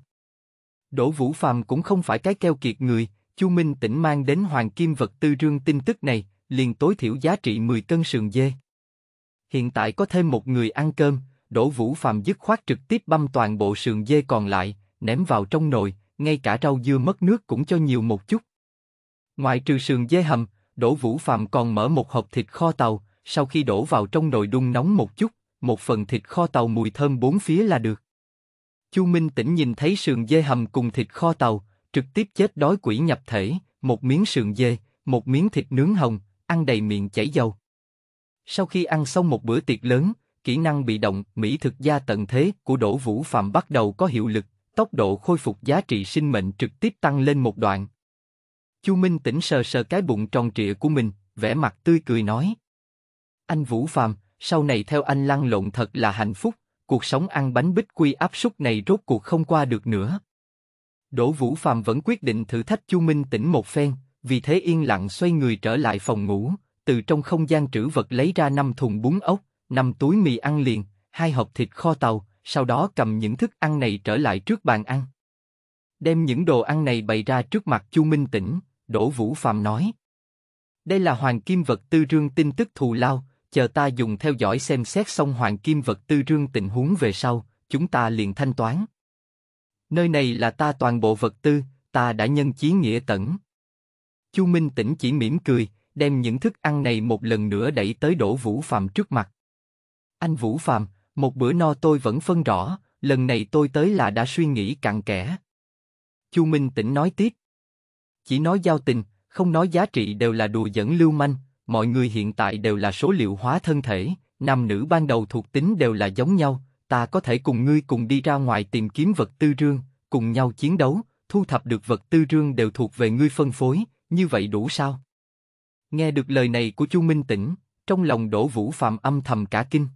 Đỗ Vũ Phàm cũng không phải cái keo kiệt người, Chu Minh Tĩnh mang đến hoàng kim vật tư rương tin tức này, liền tối thiểu giá trị 10 cân sườn dê. Hiện tại có thêm một người ăn cơm, Đỗ Vũ Phàm dứt khoát trực tiếp băm toàn bộ sườn dê còn lại, ném vào trong nồi, ngay cả rau dưa mất nước cũng cho nhiều một chút. Ngoài trừ sườn dê hầm, Đỗ Vũ Phạm còn mở một hộp thịt kho tàu, sau khi đổ vào trong nồi đun nóng một chút, một phần thịt kho tàu mùi thơm bốn phía là được. Chu Minh Tĩnh nhìn thấy sườn dê hầm cùng thịt kho tàu, trực tiếp chết đói quỷ nhập thể, một miếng sườn dê, một miếng thịt nướng hồng, ăn đầy miệng chảy dầu. Sau khi ăn xong một bữa tiệc lớn, kỹ năng bị động, mỹ thực gia tận thế của Đỗ Vũ Phạm bắt đầu có hiệu lực, tốc độ khôi phục giá trị sinh mệnh trực tiếp tăng lên một đoạn. Chu Minh tĩnh sờ sờ cái bụng tròn trịa của mình, vẻ mặt tươi cười nói. Anh Vũ Phạm, sau này theo anh lăn lộn thật là hạnh phúc, cuộc sống ăn bánh bích quy áp suất này rốt cuộc không qua được nữa. Đỗ Vũ Phạm vẫn quyết định thử thách Chu Minh tỉnh một phen, vì thế yên lặng xoay người trở lại phòng ngủ, từ trong không gian trữ vật lấy ra năm thùng bún ốc, năm túi mì ăn liền, hai hộp thịt kho tàu, sau đó cầm những thức ăn này trở lại trước bàn ăn. Đem những đồ ăn này bày ra trước mặt Chu Minh Tĩnh, Đỗ Vũ Phạm nói. Đây là hoàng kim vật tư rương tin tức thù lao, chờ ta dùng theo dõi xem xét xong hoàng kim vật tư rương tình huống về sau, chúng ta liền thanh toán. Nơi này là ta toàn bộ vật tư, ta đã nhân chí nghĩa tận. Chu Minh tỉnh chỉ mỉm cười, đem những thức ăn này một lần nữa đẩy tới đổ Vũ Phạm trước mặt. Anh Vũ Phạm, một bữa no tôi vẫn phân rõ, lần này tôi tới là đã suy nghĩ cặn kẽ. Chu Minh tỉnh nói tiếp. Chỉ nói giao tình, không nói giá trị đều là đùa dẫn lưu manh, mọi người hiện tại đều là số liệu hóa thân thể, nam nữ ban đầu thuộc tính đều là giống nhau, ta có thể cùng ngươi cùng đi ra ngoài tìm kiếm vật tư rương, cùng nhau chiến đấu, thu thập được vật tư rương đều thuộc về ngươi phân phối, như vậy đủ sao? Nghe được lời này của Chu Minh Tĩnh, trong lòng Đỗ Vũ Phạm âm thầm cả kinh.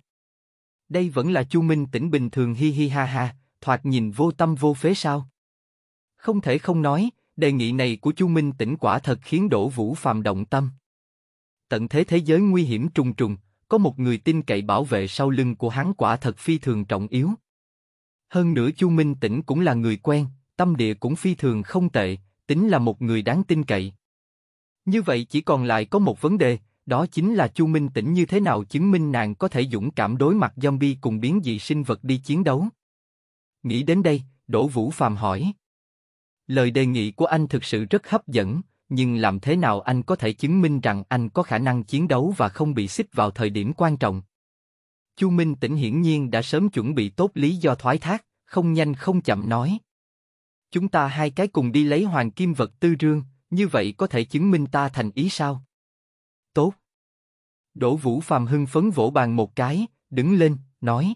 Đây vẫn là Chu Minh Tĩnh bình thường hi hi ha ha, thoạt nhìn vô tâm vô phế sao? Không thể không nói, đề nghị này của Chu Minh Tĩnh quả thật khiến Đỗ Vũ Phạm động tâm tận thế thế giới nguy hiểm trùng trùng, có một người tin cậy bảo vệ sau lưng của hắn quả thật phi thường trọng yếu. Hơn nữa Chu Minh Tĩnh cũng là người quen, tâm địa cũng phi thường không tệ, tính là một người đáng tin cậy. Như vậy chỉ còn lại có một vấn đề, đó chính là Chu Minh Tĩnh như thế nào chứng minh nàng có thể dũng cảm đối mặt zombie cùng biến dị sinh vật đi chiến đấu. Nghĩ đến đây, Đỗ Vũ Phàm hỏi. Lời đề nghị của anh thực sự rất hấp dẫn, nhưng làm thế nào anh có thể chứng minh rằng anh có khả năng chiến đấu và không bị xích vào thời điểm quan trọng? Chu Minh Tĩnh hiển nhiên đã sớm chuẩn bị tốt lý do thoái thác, không nhanh không chậm nói. Chúng ta hai cái cùng đi lấy hoàng kim vật tư rương, như vậy có thể chứng minh ta thành ý sao? Tốt. Đỗ Vũ Phàm hưng phấn vỗ bàn một cái, đứng lên, nói.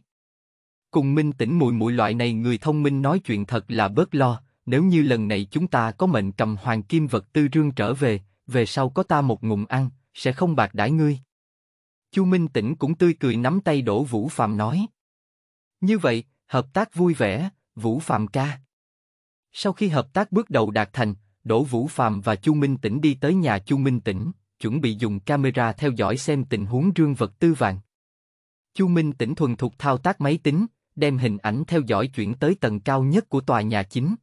Cùng Minh Tĩnh mùi mùi loại này người thông minh nói chuyện thật là bớt lo, nếu như lần này chúng ta có mệnh cầm hoàng kim vật tư rương trở về, về sau có ta một ngụm ăn, sẽ không bạc đãi ngươi. Chu Minh Tĩnh cũng tươi cười nắm tay Đỗ Vũ Phạm nói. Như vậy, hợp tác vui vẻ, Vũ Phạm ca. Sau khi hợp tác bước đầu đạt thành, Đỗ Vũ Phạm và Chu Minh Tĩnh đi tới nhà Chu Minh Tĩnh, chuẩn bị dùng camera theo dõi xem tình huống rương vật tư vàng. Chu Minh Tĩnh thuần thục thao tác máy tính, đem hình ảnh theo dõi chuyển tới tầng cao nhất của tòa nhà chính.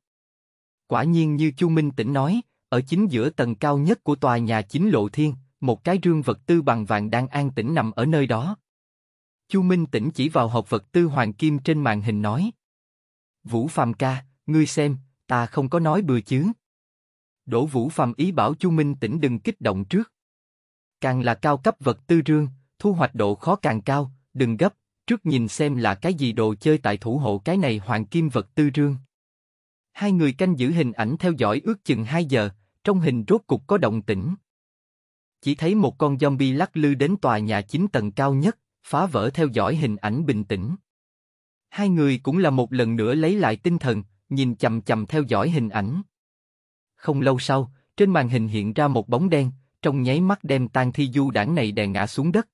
Quả nhiên như Chu Minh tỉnh nói, ở chính giữa tầng cao nhất của tòa nhà chính lộ thiên, một cái rương vật tư bằng vàng đang an tĩnh nằm ở nơi đó. Chu Minh tỉnh chỉ vào hộp vật tư hoàng kim trên màn hình nói. Vũ phàm ca, ngươi xem, ta không có nói bừa chứ. Đỗ Vũ phàm ý bảo Chu Minh tỉnh đừng kích động trước. Càng là cao cấp vật tư rương, thu hoạch độ khó càng cao, đừng gấp, trước nhìn xem là cái gì đồ chơi tại thủ hộ cái này hoàng kim vật tư rương. Hai người canh giữ hình ảnh theo dõi ước chừng 2 giờ, trong hình rốt cục có động tĩnh. Chỉ thấy một con zombie lắc lư đến tòa nhà 9 tầng cao nhất, phá vỡ theo dõi hình ảnh bình tĩnh. Hai người cũng là một lần nữa lấy lại tinh thần, nhìn chầm chầm theo dõi hình ảnh. Không lâu sau, trên màn hình hiện ra một bóng đen, trong nháy mắt đem tang thi du đảng này đè ngã xuống đất.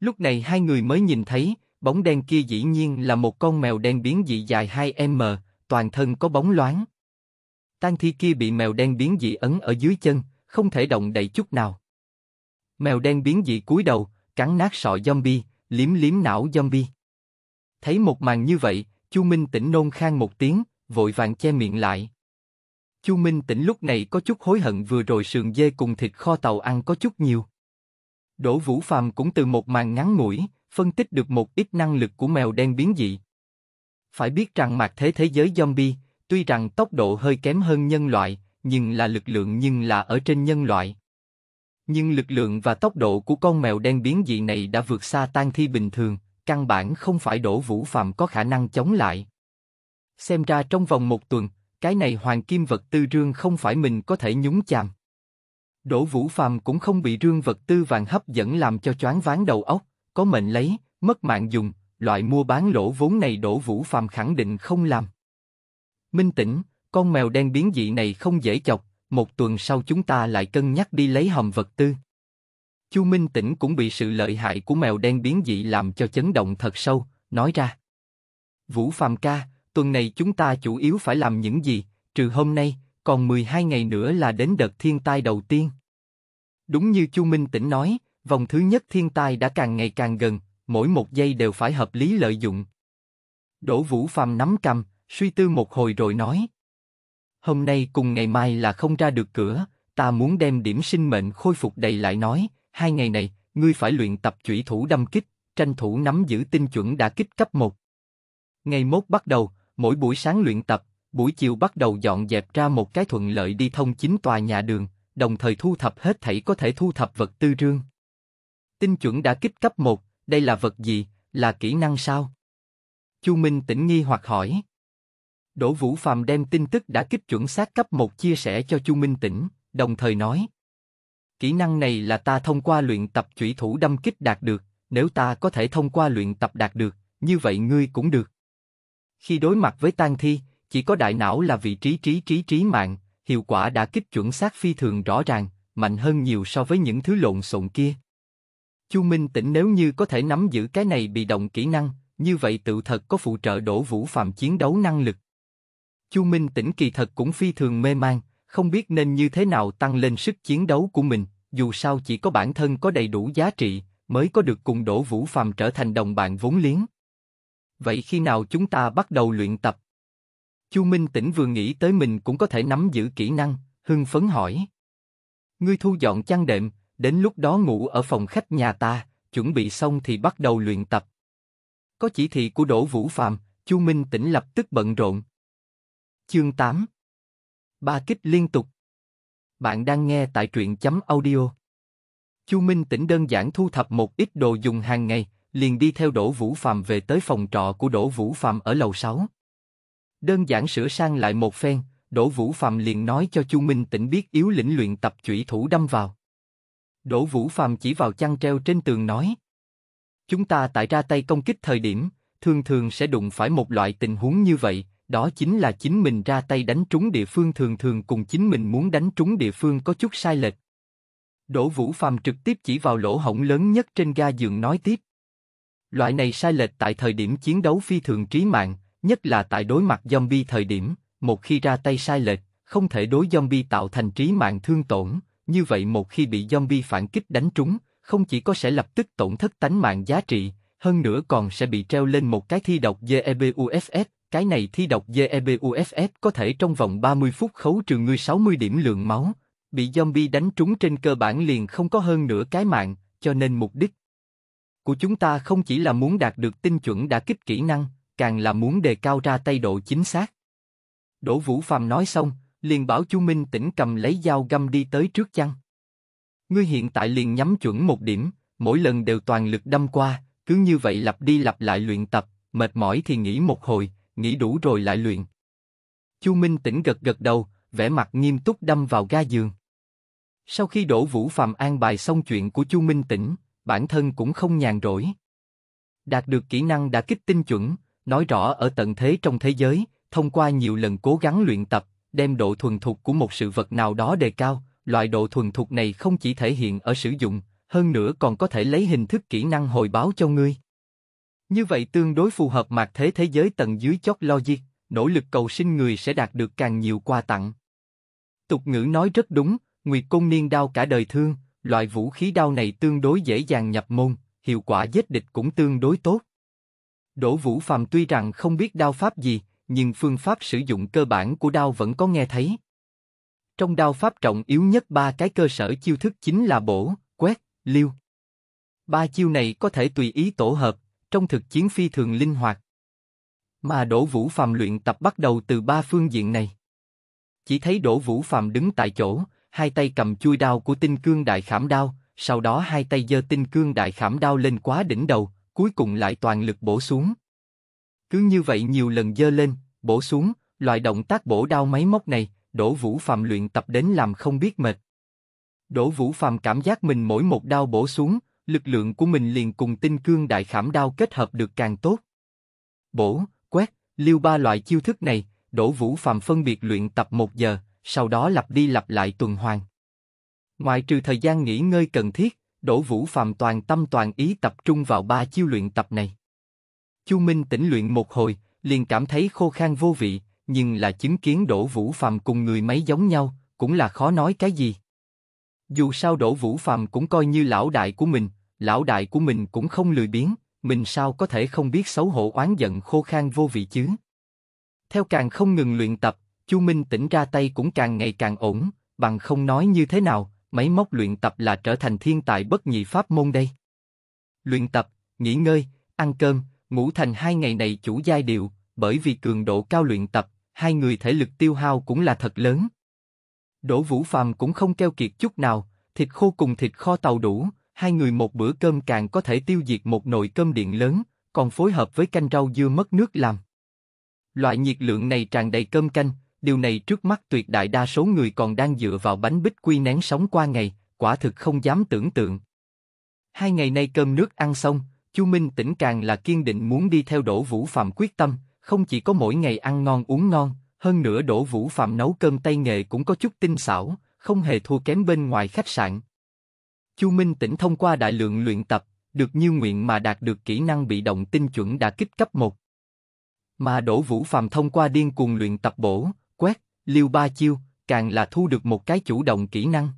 Lúc này hai người mới nhìn thấy, bóng đen kia dĩ nhiên là một con mèo đen biến dị dài 2m, toàn thân có bóng loáng. Tang thi kia bị mèo đen biến dị ấn ở dưới chân, không thể động đậy chút nào. Mèo đen biến dị cúi đầu, cắn nát sọ zombie, liếm liếm não zombie. Thấy một màn như vậy, Chu Minh tỉnh nôn khan một tiếng, vội vàng che miệng lại. Chu Minh tỉnh lúc này có chút hối hận vừa rồi sườn dê cùng thịt kho tàu ăn có chút nhiều. Đỗ Vũ Phàm cũng từ một màn ngắn ngủi, phân tích được một ít năng lực của mèo đen biến dị. Phải biết rằng mặt thế thế giới zombie, tuy rằng tốc độ hơi kém hơn nhân loại, nhưng là lực lượng nhưng là ở trên nhân loại. Nhưng lực lượng và tốc độ của con mèo đen biến dị này đã vượt xa tan thi bình thường, căn bản không phải đổ vũ phạm có khả năng chống lại. Xem ra trong vòng một tuần, cái này hoàng kim vật tư rương không phải mình có thể nhúng chàm. Đỗ Vũ Phàm cũng không bị rương vật tư vàng hấp dẫn làm cho choáng váng đầu óc, có mệnh lấy, mất mạng dùng, loại mua bán lỗ vốn này Đỗ Vũ Phạm khẳng định không làm. Minh tĩnh, con mèo đen biến dị này không dễ chọc, một tuần sau chúng ta lại cân nhắc đi lấy hầm vật tư. Chu Minh Tĩnh cũng bị sự lợi hại của mèo đen biến dị làm cho chấn động thật sâu, nói ra. Vũ Phạm ca, tuần này chúng ta chủ yếu phải làm những gì, trừ hôm nay, còn 12 ngày nữa là đến đợt thiên tai đầu tiên. Đúng như Chu Minh Tĩnh nói, vòng thứ nhất thiên tai đã càng ngày càng gần, mỗi một giây đều phải hợp lý lợi dụng. Đỗ Vũ phàm nắm cầm, suy tư một hồi rồi nói. Hôm nay cùng ngày mai là không ra được cửa, ta muốn đem điểm sinh mệnh khôi phục đầy lại nói, hai ngày này, ngươi phải luyện tập chủy thủ đâm kích, tranh thủ nắm giữ tinh chuẩn đã kích cấp 1. Ngày mốt bắt đầu, mỗi buổi sáng luyện tập, buổi chiều bắt đầu dọn dẹp ra một cái thuận lợi đi thông chính tòa nhà đường, đồng thời thu thập hết thảy có thể thu thập vật tư rương. Tinh chuẩn đã kích cấp 1, đây là vật gì, là kỹ năng sao? Chu Minh tĩnh nghi hoặc hỏi. Đỗ Vũ Phạm đem tin tức đã kích chuẩn xác cấp một chia sẻ cho Chu Minh Tĩnh, đồng thời nói. Kỹ năng này là ta thông qua luyện tập chủy thủ đâm kích đạt được, nếu ta có thể thông qua luyện tập đạt được, như vậy ngươi cũng được. Khi đối mặt với tang thi, chỉ có đại não là vị trí trí trí trí mạng, hiệu quả đã kích chuẩn xác phi thường rõ ràng, mạnh hơn nhiều so với những thứ lộn xộn kia. Chu Minh Tĩnh nếu như có thể nắm giữ cái này bị động kỹ năng, như vậy tự thật có phụ trợ đổ vũ phạm chiến đấu năng lực. Chu Minh Tĩnh kỳ thật cũng phi thường mê mang, không biết nên như thế nào tăng lên sức chiến đấu của mình, dù sao chỉ có bản thân có đầy đủ giá trị, mới có được cùng đổ vũ phạm trở thành đồng bạn vốn liếng. Vậy khi nào chúng ta bắt đầu luyện tập? Chu Minh Tĩnh vừa nghĩ tới mình cũng có thể nắm giữ kỹ năng, hưng phấn hỏi. Ngươi thu dọn chăn đệm, đến lúc đó ngủ ở phòng khách nhà ta, chuẩn bị xong thì bắt đầu luyện tập. Có chỉ thị của Đỗ Vũ Phạm, Chu Minh Tĩnh lập tức bận rộn. Chương 8 Ba kích liên tục Bạn đang nghe tại truyện chấm audio. Chu Minh Tĩnh đơn giản thu thập một ít đồ dùng hàng ngày, liền đi theo Đỗ Vũ Phạm về tới phòng trọ của Đỗ Vũ Phạm ở lầu 6. Đơn giản sửa sang lại một phen, Đỗ Vũ Phạm liền nói cho Chu Minh Tĩnh biết yếu lĩnh luyện tập chủy thủ đâm vào. Đỗ Vũ Phàm chỉ vào chăn treo trên tường nói. Chúng ta tại ra tay công kích thời điểm, thường thường sẽ đụng phải một loại tình huống như vậy, đó chính là chính mình ra tay đánh trúng địa phương thường thường cùng chính mình muốn đánh trúng địa phương có chút sai lệch. Đỗ Vũ Phàm trực tiếp chỉ vào lỗ hổng lớn nhất trên ga giường nói tiếp. Loại này sai lệch tại thời điểm chiến đấu phi thường trí mạng, nhất là tại đối mặt zombie thời điểm, một khi ra tay sai lệch, không thể đối zombie tạo thành trí mạng thương tổn, như vậy một khi bị zombie phản kích đánh trúng, không chỉ có sẽ lập tức tổn thất tánh mạng giá trị, hơn nữa còn sẽ bị treo lên một cái thi độc GEBUFF, cái này thi độc GEBUFF có thể trong vòng 30 phút khấu trừ ngươi 60 điểm lượng máu, bị zombie đánh trúng trên cơ bản liền không có hơn nửa cái mạng, cho nên mục đích của chúng ta không chỉ là muốn đạt được tinh chuẩn đã kích kỹ năng, càng là muốn đề cao ra tay độ chính xác. Đỗ Vũ Phàm nói xong, liền bảo Chu Minh Tĩnh cầm lấy dao găm đi tới trước chăn. Ngươi hiện tại liền nhắm chuẩn một điểm, mỗi lần đều toàn lực đâm qua, cứ như vậy lặp đi lặp lại luyện tập, mệt mỏi thì nghỉ một hồi, nghỉ đủ rồi lại luyện. Chu Minh Tĩnh gật gật đầu, vẻ mặt nghiêm túc đâm vào ga giường. Sau khi đổ Vũ Phạm an bài xong chuyện của Chu Minh Tĩnh, bản thân cũng không nhàn rỗi. Đạt được kỹ năng đã kích tinh chuẩn, nói rõ ở tận thế trong thế giới, thông qua nhiều lần cố gắng luyện tập, đem độ thuần thục của một sự vật nào đó đề cao, loại độ thuần thục này không chỉ thể hiện ở sử dụng, hơn nữa còn có thể lấy hình thức kỹ năng hồi báo cho ngươi. Như vậy tương đối phù hợp mặt thế thế giới tầng dưới chót logic, nỗ lực cầu sinh người sẽ đạt được càng nhiều quà tặng. Tục ngữ nói rất đúng, Nguyệt Công Niên đao cả đời thương, loại vũ khí đao này tương đối dễ dàng nhập môn, hiệu quả giết địch cũng tương đối tốt. Đỗ Vũ Phàm tuy rằng không biết đao pháp gì, nhưng phương pháp sử dụng cơ bản của đao vẫn có nghe thấy. Trong đao pháp trọng yếu nhất ba cái cơ sở chiêu thức chính là bổ, quét, liêu. Ba chiêu này có thể tùy ý tổ hợp, trong thực chiến phi thường linh hoạt. Mà Đỗ Vũ Phạm luyện tập bắt đầu từ ba phương diện này. Chỉ thấy Đỗ Vũ Phạm đứng tại chỗ, hai tay cầm chui đao của tinh cương đại khảm đao, sau đó hai tay giơ tinh cương đại khảm đao lên quá đỉnh đầu, cuối cùng lại toàn lực bổ xuống. Cứ như vậy nhiều lần dơ lên, bổ xuống, loại động tác bổ đao máy móc này, Đỗ Vũ Phạm luyện tập đến làm không biết mệt. Đỗ Vũ Phạm cảm giác mình mỗi một đao bổ xuống, lực lượng của mình liền cùng tinh cương đại khảm đao kết hợp được càng tốt. Bổ, quét, liêu ba loại chiêu thức này, Đỗ Vũ Phạm phân biệt luyện tập một giờ, sau đó lặp đi lặp lại tuần hoàn. Ngoài trừ thời gian nghỉ ngơi cần thiết, Đỗ Vũ Phạm toàn tâm toàn ý tập trung vào ba chiêu luyện tập này. Chu Minh tĩnh luyện một hồi, liền cảm thấy khô khan vô vị, nhưng là chứng kiến Đỗ Vũ Phạm cùng người mấy giống nhau, cũng là khó nói cái gì. Dù sao Đỗ Vũ Phạm cũng coi như lão đại của mình, lão đại của mình cũng không lười biếng, mình sao có thể không biết xấu hổ oán giận khô khan vô vị chứ? Theo càng không ngừng luyện tập, Chu Minh tỉnh ra tay cũng càng ngày càng ổn, bằng không nói như thế nào, mấy móc luyện tập là trở thành thiên tài bất nhị pháp môn đây. Luyện tập, nghỉ ngơi, ăn cơm, Ngủ Thành hai ngày này chủ giai điệu, bởi vì cường độ cao luyện tập, hai người thể lực tiêu hao cũng là thật lớn. Đỗ Vũ Phàm cũng không keo kiệt chút nào, thịt khô cùng thịt kho tàu đủ, hai người một bữa cơm càng có thể tiêu diệt một nồi cơm điện lớn, còn phối hợp với canh rau dưa mất nước làm. Loại nhiệt lượng này tràn đầy cơm canh, điều này trước mắt tuyệt đại đa số người còn đang dựa vào bánh bích quy nén sống qua ngày, quả thực không dám tưởng tượng. Hai ngày nay cơm nước ăn xong, Chu Minh Tĩnh càng là kiên định muốn đi theo Đỗ Vũ Phạm quyết tâm, không chỉ có mỗi ngày ăn ngon uống ngon, hơn nữa Đỗ Vũ Phạm nấu cơm tay nghề cũng có chút tinh xảo, không hề thua kém bên ngoài khách sạn. Chu Minh Tĩnh thông qua đại lượng luyện tập, được như nguyện mà đạt được kỹ năng bị động tinh chuẩn đã kích cấp 1. Mà Đỗ Vũ Phạm thông qua điên cuồng luyện tập bổ, quét, liêu ba chiêu, càng là thu được một cái chủ động kỹ năng.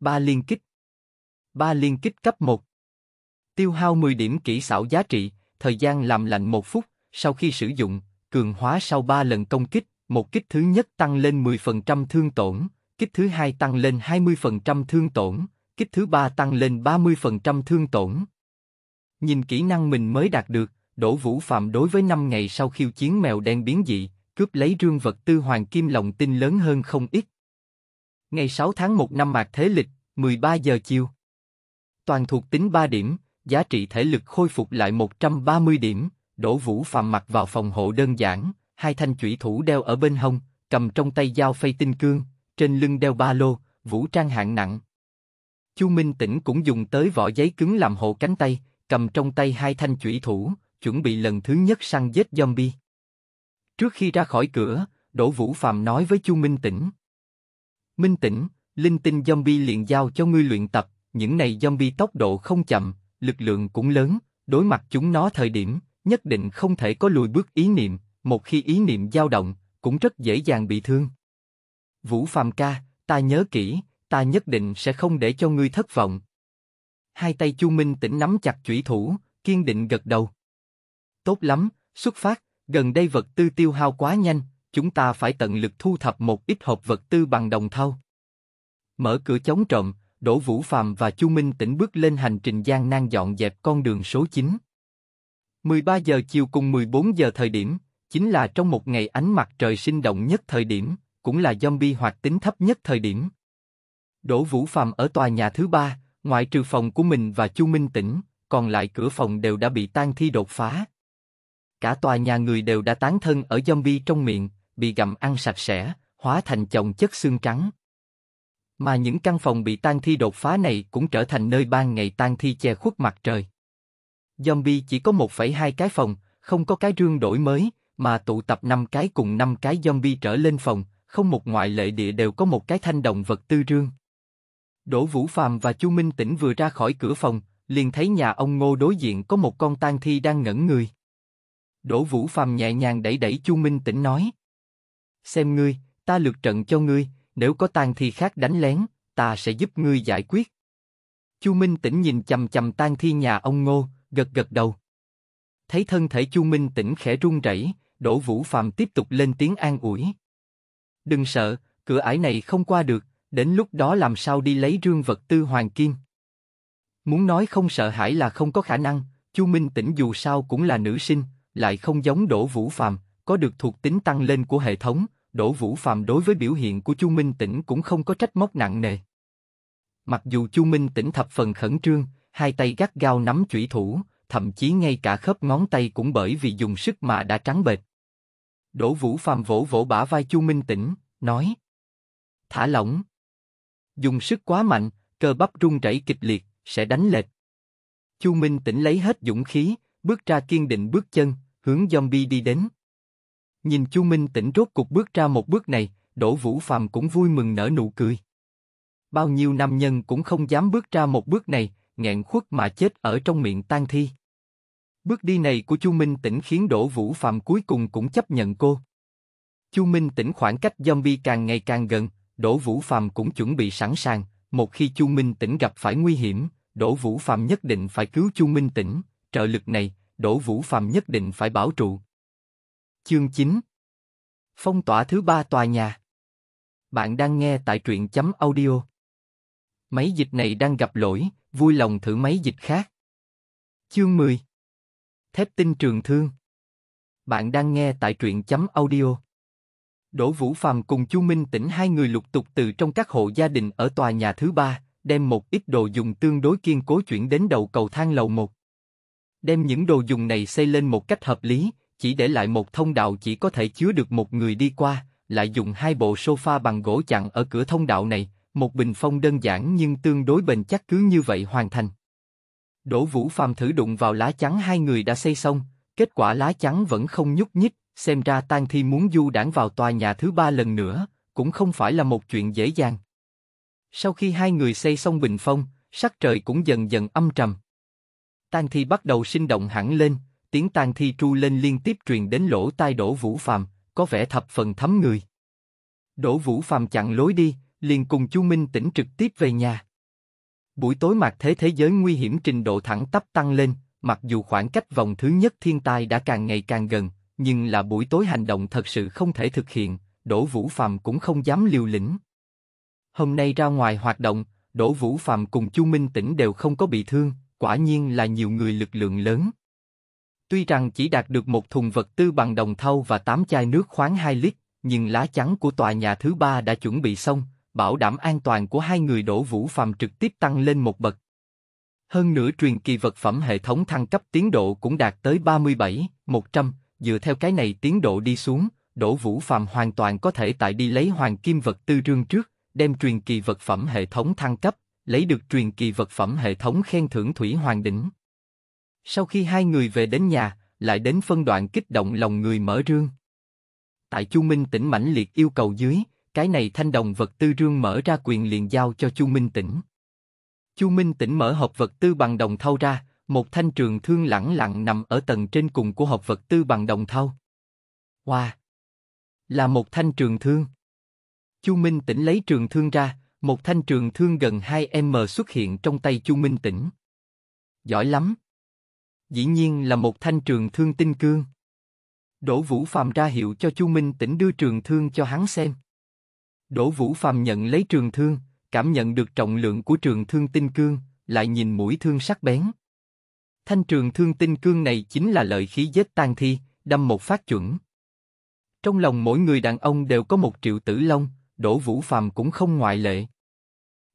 Ba liên kích Ba liên kích cấp 1 tiêu hao 10 điểm kỹ xảo giá trị, thời gian làm lạnh 1 phút, sau khi sử dụng, cường hóa sau 3 lần công kích, một kích thứ nhất tăng lên 10% thương tổn, kích thứ hai tăng lên 20% thương tổn, kích thứ ba tăng lên 30% thương tổn. Nhìn kỹ năng mình mới đạt được, Đỗ Vũ Phạm đối với 5 ngày sau khiêu chiến mèo đen biến dị, cướp lấy rương vật tư hoàng kim lòng tin lớn hơn không ít. Ngày 6 tháng 1 năm mạc thế lịch, 13 giờ chiều. Toàn thuộc tính 3 điểm, giá trị thể lực khôi phục lại 130 điểm. Đổ Vũ Phạm mặc vào phòng hộ đơn giản, hai thanh chủy thủ đeo ở bên hông, cầm trong tay dao phay tinh cương, trên lưng đeo ba lô, vũ trang hạng nặng. Chu Minh Tĩnh cũng dùng tới vỏ giấy cứng làm hộ cánh tay, cầm trong tay hai thanh chủy thủ, chuẩn bị lần thứ nhất săn giết zombie. Trước khi ra khỏi cửa, Đỗ Vũ Phạm nói với Chu Minh Tĩnh. Minh Tĩnh, linh tinh zombie liền giao cho ngươi luyện tập, những này zombie tốc độ không chậm, lực lượng cũng lớn, đối mặt chúng nó thời điểm, nhất định không thể có lùi bước ý niệm, một khi ý niệm dao động, cũng rất dễ dàng bị thương. Vũ Phàm ca, ta nhớ kỹ, ta nhất định sẽ không để cho ngươi thất vọng. Hai tay Chu Minh tỉnh nắm chặt chủy thủ, kiên định gật đầu. Tốt lắm, xuất phát, gần đây vật tư tiêu hao quá nhanh, chúng ta phải tận lực thu thập một ít hộp vật tư bằng đồng thau. Mở cửa chống trộm, Đỗ Vũ Phạm và Chu Minh Tĩnh bước lên hành trình gian nan dọn dẹp con đường số 9. 13 giờ chiều cùng 14 giờ thời điểm, chính là trong một ngày ánh mặt trời sinh động nhất thời điểm, cũng là zombie hoạt tính thấp nhất thời điểm. Đỗ Vũ Phạm ở tòa nhà thứ ba, ngoại trừ phòng của mình và Chu Minh Tĩnh, còn lại cửa phòng đều đã bị tan thi đột phá. Cả tòa nhà người đều đã tán thân ở zombie trong miệng, bị gặm ăn sạch sẽ, hóa thành chồng chất xương trắng. Mà những căn phòng bị tang thi đột phá này cũng trở thành nơi ban ngày tang thi che khuất mặt trời. Zombie chỉ có 1,2 cái phòng, không có cái rương đổi mới, mà tụ tập 5 cái cùng 5 cái zombie trở lên phòng, không một ngoại lệ địa đều có một cái thanh động vật tư rương. Đỗ Vũ Phàm và Chu Minh Tĩnh vừa ra khỏi cửa phòng, liền thấy nhà ông Ngô đối diện có một con tang thi đang ngẩn người. Đỗ Vũ Phàm nhẹ nhàng đẩy đẩy Chu Minh Tĩnh nói: "Xem ngươi, ta lượt trận cho ngươi, nếu có tang thi khác đánh lén, ta sẽ giúp ngươi giải quyết. Chu Minh Tĩnh nhìn chầm chầm tang thi nhà ông Ngô, gật gật đầu. Thấy thân thể Chu Minh Tĩnh khẽ run rẩy, Đỗ Vũ Phạm tiếp tục lên tiếng an ủi. Đừng sợ, cửa ải này không qua được, đến lúc đó làm sao đi lấy rương vật tư hoàng kim. Muốn nói không sợ hãi là không có khả năng, Chu Minh Tĩnh dù sao cũng là nữ sinh, lại không giống Đỗ Vũ Phạm, có được thuộc tính tăng lên của hệ thống, Đỗ Vũ Phạm đối với biểu hiện của Chu Minh Tĩnh cũng không có trách móc nặng nề. Mặc dù Chu Minh Tĩnh thập phần khẩn trương, hai tay gắt gao nắm chủy thủ, thậm chí ngay cả khớp ngón tay cũng bởi vì dùng sức mà đã trắng bệch. Đỗ Vũ Phạm vỗ vỗ bả vai Chu Minh Tĩnh, nói: "Thả lỏng. Dùng sức quá mạnh, cơ bắp rung rẩy kịch liệt, sẽ đánh lệch." Chu Minh Tĩnh lấy hết dũng khí, bước ra kiên định bước chân, hướng zombie đi đến. Nhìn Chu Minh Tĩnh rốt cục bước ra một bước này, Đỗ Vũ Phàm cũng vui mừng nở nụ cười. Bao nhiêu nam nhân cũng không dám bước ra một bước này, nghẹn khuất mà chết ở trong miệng tang thi. Bước đi này của Chu Minh Tĩnh khiến Đỗ Vũ Phạm cuối cùng cũng chấp nhận cô. Chu Minh Tĩnh khoảng cách zombie càng ngày càng gần, Đỗ Vũ Phạm cũng chuẩn bị sẵn sàng, một khi Chu Minh Tĩnh gặp phải nguy hiểm, Đỗ Vũ Phạm nhất định phải cứu Chu Minh Tĩnh, trợ lực này, Đỗ Vũ Phạm nhất định phải bảo trụ. Chương 9 Phong tỏa thứ ba tòa nhà Bạn đang nghe tại truyện chấm audio Máy dịch này đang gặp lỗi, vui lòng thử máy dịch khác. Chương 10 Thép tinh trường thương Bạn đang nghe tại truyện chấm audio Đỗ Vũ Phàm cùng Chu Minh Tĩnh hai người lục tục từ trong các hộ gia đình ở tòa nhà thứ ba, đem một ít đồ dùng tương đối kiên cố chuyển đến đầu cầu thang lầu một. Đem những đồ dùng này xây lên một cách hợp lý, chỉ để lại một thông đạo chỉ có thể chứa được một người đi qua, lại dùng hai bộ sofa bằng gỗ chặn ở cửa thông đạo này, một bình phong đơn giản nhưng tương đối bền chắc cứ như vậy hoàn thành. Đỗ Vũ Phàm thử đụng vào lá chắn hai người đã xây xong, kết quả lá chắn vẫn không nhúc nhích, xem ra Tang Thi muốn du đảng vào tòa nhà thứ ba lần nữa, cũng không phải là một chuyện dễ dàng. Sau khi hai người xây xong bình phong, sắc trời cũng dần dần âm trầm. Tang Thi bắt đầu sinh động hẳn lên, tiếng tang thi tru lên liên tiếp truyền đến lỗ tai Đỗ Vũ Phàm, có vẻ thập phần thấm người. Đỗ Vũ Phàm chặn lối đi, liền cùng Chu Minh tỉnh trực tiếp về nhà. Buổi tối mặt thế thế giới nguy hiểm trình độ thẳng tắp tăng lên, mặc dù khoảng cách vòng thứ nhất thiên tai đã càng ngày càng gần, nhưng là buổi tối hành động thật sự không thể thực hiện, Đỗ Vũ Phàm cũng không dám liều lĩnh. Hôm nay ra ngoài hoạt động, Đỗ Vũ Phàm cùng Chu Minh tỉnh đều không có bị thương, quả nhiên là nhiều người lực lượng lớn. Tuy rằng chỉ đạt được một thùng vật tư bằng đồng thau và 8 chai nước khoáng 2 lít, nhưng lá chắn của tòa nhà thứ ba đã chuẩn bị xong, bảo đảm an toàn của hai người đổ vũ phàm trực tiếp tăng lên một bậc. Hơn nữa truyền kỳ vật phẩm hệ thống thăng cấp tiến độ cũng đạt tới 37, 100, dựa theo cái này tiến độ đi xuống, đổ vũ phàm hoàn toàn có thể tại đi lấy hoàng kim vật tư rương trước, đem truyền kỳ vật phẩm hệ thống thăng cấp, lấy được truyền kỳ vật phẩm hệ thống khen thưởng thủy hoàng đỉnh. Sau khi hai người về đến nhà, lại đến phân đoạn kích động lòng người mở rương. Tại Chu Minh Tĩnh mãnh liệt yêu cầu dưới, cái này thanh đồng vật tư rương mở ra quyền liền giao cho Chu Minh Tĩnh. Chu Minh Tĩnh mở hộp vật tư bằng đồng thau ra, một thanh trường thương lẳng lặng nằm ở tầng trên cùng của hộp vật tư bằng đồng thau. Wow! Là một thanh trường thương. Chu Minh Tĩnh lấy trường thương ra, một thanh trường thương gần 2 m xuất hiện trong tay Chu Minh Tĩnh. Giỏi lắm! dĩ nhiên là một thanh trường thương tinh cương. Đỗ Vũ Phàm ra hiệu cho Chu Minh Tĩnh đưa trường thương cho hắn xem. Đỗ Vũ Phàm nhận lấy trường thương, cảm nhận được trọng lượng của trường thương tinh cương, lại nhìn mũi thương sắc bén. Thanh trường thương tinh cương này chính là lợi khí giết tan thi, đâm một phát chuẩn. Trong lòng mỗi người đàn ông đều có một triệu tử long, Đỗ Vũ Phàm cũng không ngoại lệ.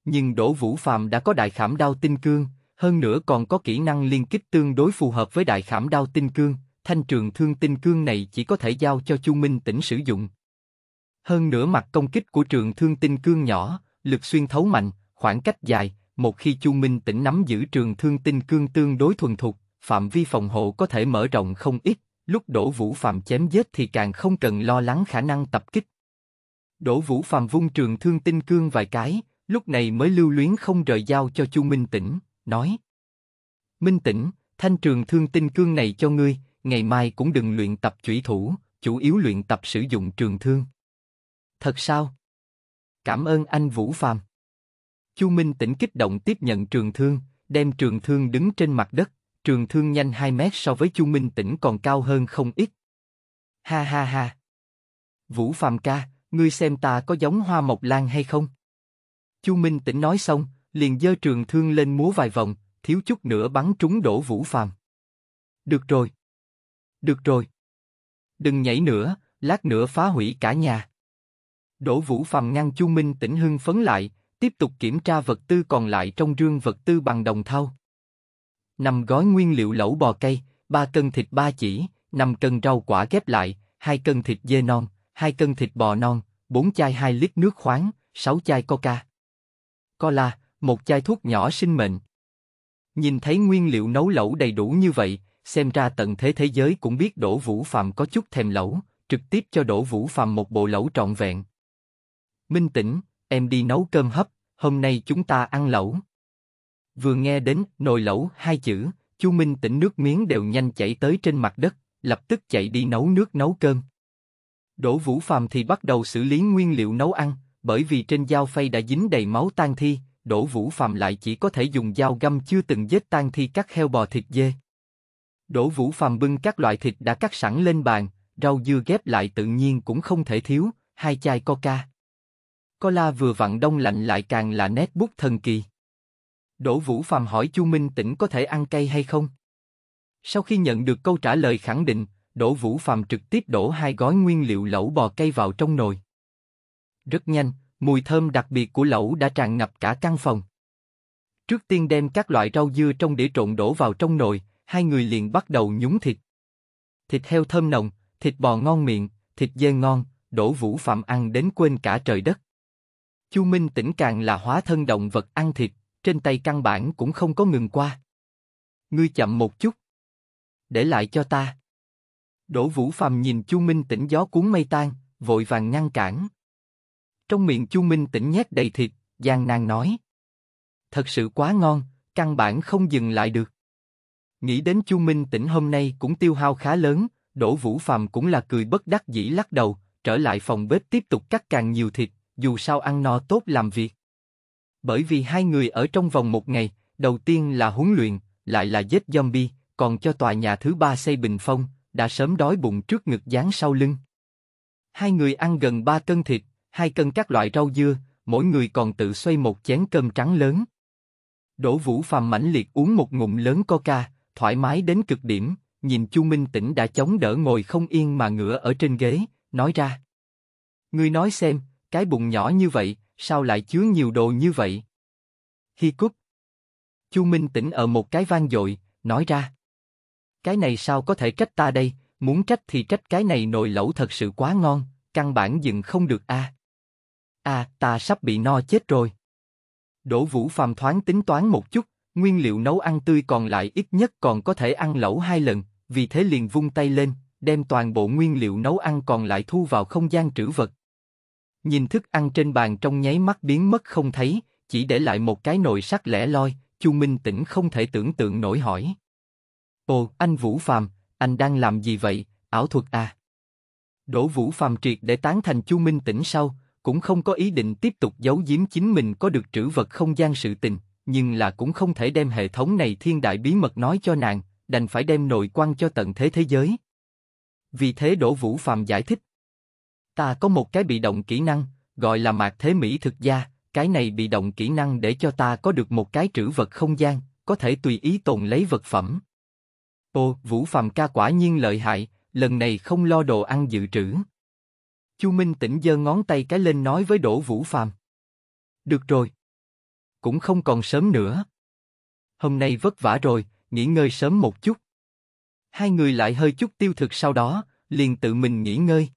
Nhưng Đỗ Vũ Phàm đã có đại khảm đao tinh cương, hơn nữa còn có kỹ năng liên kích tương đối phù hợp với đại khảm đao tinh cương, thanh trường thương tinh cương này chỉ có thể giao cho Chu Minh tỉnh sử dụng. Hơn nữa mặt công kích của trường thương tinh cương nhỏ, lực xuyên thấu mạnh, khoảng cách dài, một khi Chu Minh tỉnh nắm giữ trường thương tinh cương tương đối thuần thục, phạm vi phòng hộ có thể mở rộng không ít, lúc đổ Vũ Phạm chém giết thì càng không cần lo lắng khả năng tập kích. Đỗ Vũ Phạm vung trường thương tinh cương vài cái, lúc này mới lưu luyến không rời giao cho Chu Minh tỉnh nói. Minh tĩnh, thanh trường thương tinh cương này cho ngươi, ngày mai cũng đừng luyện tập chủy thủ, chủ yếu luyện tập sử dụng trường thương. Thật sao? Cảm ơn anh Vũ Phàm. Chu Minh tĩnh kích động tiếp nhận trường thương, đem trường thương đứng trên mặt đất, trường thương nhanh 2 mét so với Chu Minh tĩnh còn cao hơn không ít. Ha ha ha. Vũ Phàm ca, ngươi xem ta có giống hoa mộc lan hay không? Chu Minh tĩnh nói xong, liền giơ trường thương lên múa vài vòng, thiếu chút nữa bắn trúng đổ Vũ Phàm. Được rồi. Được rồi. Đừng nhảy nữa, lát nữa phá hủy cả nhà. Đỗ Vũ Phàm ngăn Chu Minh tỉnh hưng phấn lại, tiếp tục kiểm tra vật tư còn lại trong rương vật tư bằng đồng thau. Năm gói nguyên liệu lẩu bò cây, 3 cân thịt ba chỉ, 5 cân rau quả ghép lại, 2 cân thịt dê non, 2 cân thịt bò non, 4 chai 2 lít nước khoáng, 6 chai coca. Cola, một chai thuốc nhỏ sinh mệnh. Nhìn thấy nguyên liệu nấu lẩu đầy đủ như vậy, xem ra tận thế thế giới cũng biết Đỗ Vũ Phạm có chút thèm lẩu, trực tiếp cho Đỗ Vũ Phạm một bộ lẩu trọn vẹn. Minh tĩnh, em đi nấu cơm hấp, hôm nay chúng ta ăn lẩu. Vừa nghe đến nồi lẩu hai chữ, Chu Minh tĩnh nước miếng đều nhanh chảy tới trên mặt đất, lập tức chạy đi nấu nước nấu cơm. Đỗ Vũ phạm thì bắt đầu xử lý nguyên liệu nấu ăn, bởi vì trên dao phay đã dính đầy máu tan thi, Đỗ Vũ Phạm lại chỉ có thể dùng dao găm chưa từng giết tan thi cắt heo bò thịt dê. Đỗ Vũ Phạm bưng các loại thịt đã cắt sẵn lên bàn, rau dưa ghép lại tự nhiên cũng không thể thiếu, hai chai coca. Cola vừa vặn đông lạnh lại càng là nét bút thần kỳ. Đỗ Vũ Phạm hỏi Chu Minh Tĩnh có thể ăn cay hay không? Sau khi nhận được câu trả lời khẳng định, Đỗ Vũ Phạm trực tiếp đổ hai gói nguyên liệu lẩu bò cay vào trong nồi. Rất nhanh, Mùi thơm đặc biệt của lẩu đã tràn ngập cả căn phòng. Trước tiên đem các loại rau dưa trong đĩa trộn đổ vào trong nồi, hai người liền bắt đầu nhúng thịt. Thịt heo thơm nồng, thịt bò ngon miệng, thịt dê ngon, đổ vũ phạm ăn đến quên cả trời đất. Chu Minh tỉnh càng là hóa thân động vật ăn thịt, trên tay căn bản cũng không có ngừng qua. Ngươi chậm một chút. Để lại cho ta. Đỗ Vũ Phạm nhìn Chu Minh tỉnh gió cuốn mây tan, vội vàng ngăn cản. Trong miệng Chu Minh tỉnh nhét đầy thịt, gian nan nói. Thật sự quá ngon, căn bản không dừng lại được. Nghĩ đến Chu Minh tỉnh hôm nay cũng tiêu hao khá lớn, Đỗ Vũ Phàm cũng là cười bất đắc dĩ lắc đầu, trở lại phòng bếp tiếp tục cắt càng nhiều thịt, dù sao ăn no tốt làm việc. Bởi vì hai người ở trong vòng một ngày, đầu tiên là huấn luyện, lại là giết zombie, còn cho tòa nhà thứ ba xây bình phong, đã sớm đói bụng trước ngực dán sau lưng. Hai người ăn gần ba cân thịt, hai cân các loại rau dưa, mỗi người còn tự xoay một chén cơm trắng lớn. Đỗ Vũ Phàm mãnh liệt uống một ngụm lớn coca, thoải mái đến cực điểm, nhìn Chu Minh Tĩnh đã chống đỡ ngồi không yên mà ngửa ở trên ghế, nói ra. Ngươi nói xem, cái bụng nhỏ như vậy, sao lại chứa nhiều đồ như vậy? Hi cúp. Chu Minh Tĩnh ở một cái vang dội, nói ra. Cái này sao có thể trách ta đây, muốn trách thì trách cái này nồi lẩu thật sự quá ngon, căn bản dừng không được a. À. À, ta sắp bị no chết rồi. Đỗ Vũ Phàm thoáng tính toán một chút, nguyên liệu nấu ăn tươi còn lại ít nhất còn có thể ăn lẩu hai lần, vì thế liền vung tay lên, đem toàn bộ nguyên liệu nấu ăn còn lại thu vào không gian trữ vật. Nhìn thức ăn trên bàn trong nháy mắt biến mất không thấy, chỉ để lại một cái nồi sắt lẻ loi, Chu Minh Tĩnh không thể tưởng tượng nổi hỏi. Ồ, anh Vũ Phàm, anh đang làm gì vậy, ảo thuật à? Đỗ Vũ Phàm triệt để tán thành Chu Minh Tĩnh sau, cũng không có ý định tiếp tục giấu giếm chính mình có được trữ vật không gian sự tình, nhưng là cũng không thể đem hệ thống này thiên đại bí mật nói cho nàng, đành phải đem nội quan cho tận thế thế giới. Vì thế Đỗ Vũ Phạm giải thích. Ta có một cái bị động kỹ năng, gọi là mạc thế mỹ thực gia, cái này bị động kỹ năng để cho ta có được một cái trữ vật không gian, có thể tùy ý tồn lấy vật phẩm. Ô, Vũ Phạm ca quả nhiên lợi hại, lần này không lo đồ ăn dự trữ. Chu Minh Tĩnh giơ ngón tay cái lên nói với Đỗ Vũ Phàm. Được rồi. Cũng không còn sớm nữa. Hôm nay vất vả rồi, nghỉ ngơi sớm một chút. Hai người lại hơi chút tiêu thực sau đó, liền tự mình nghỉ ngơi.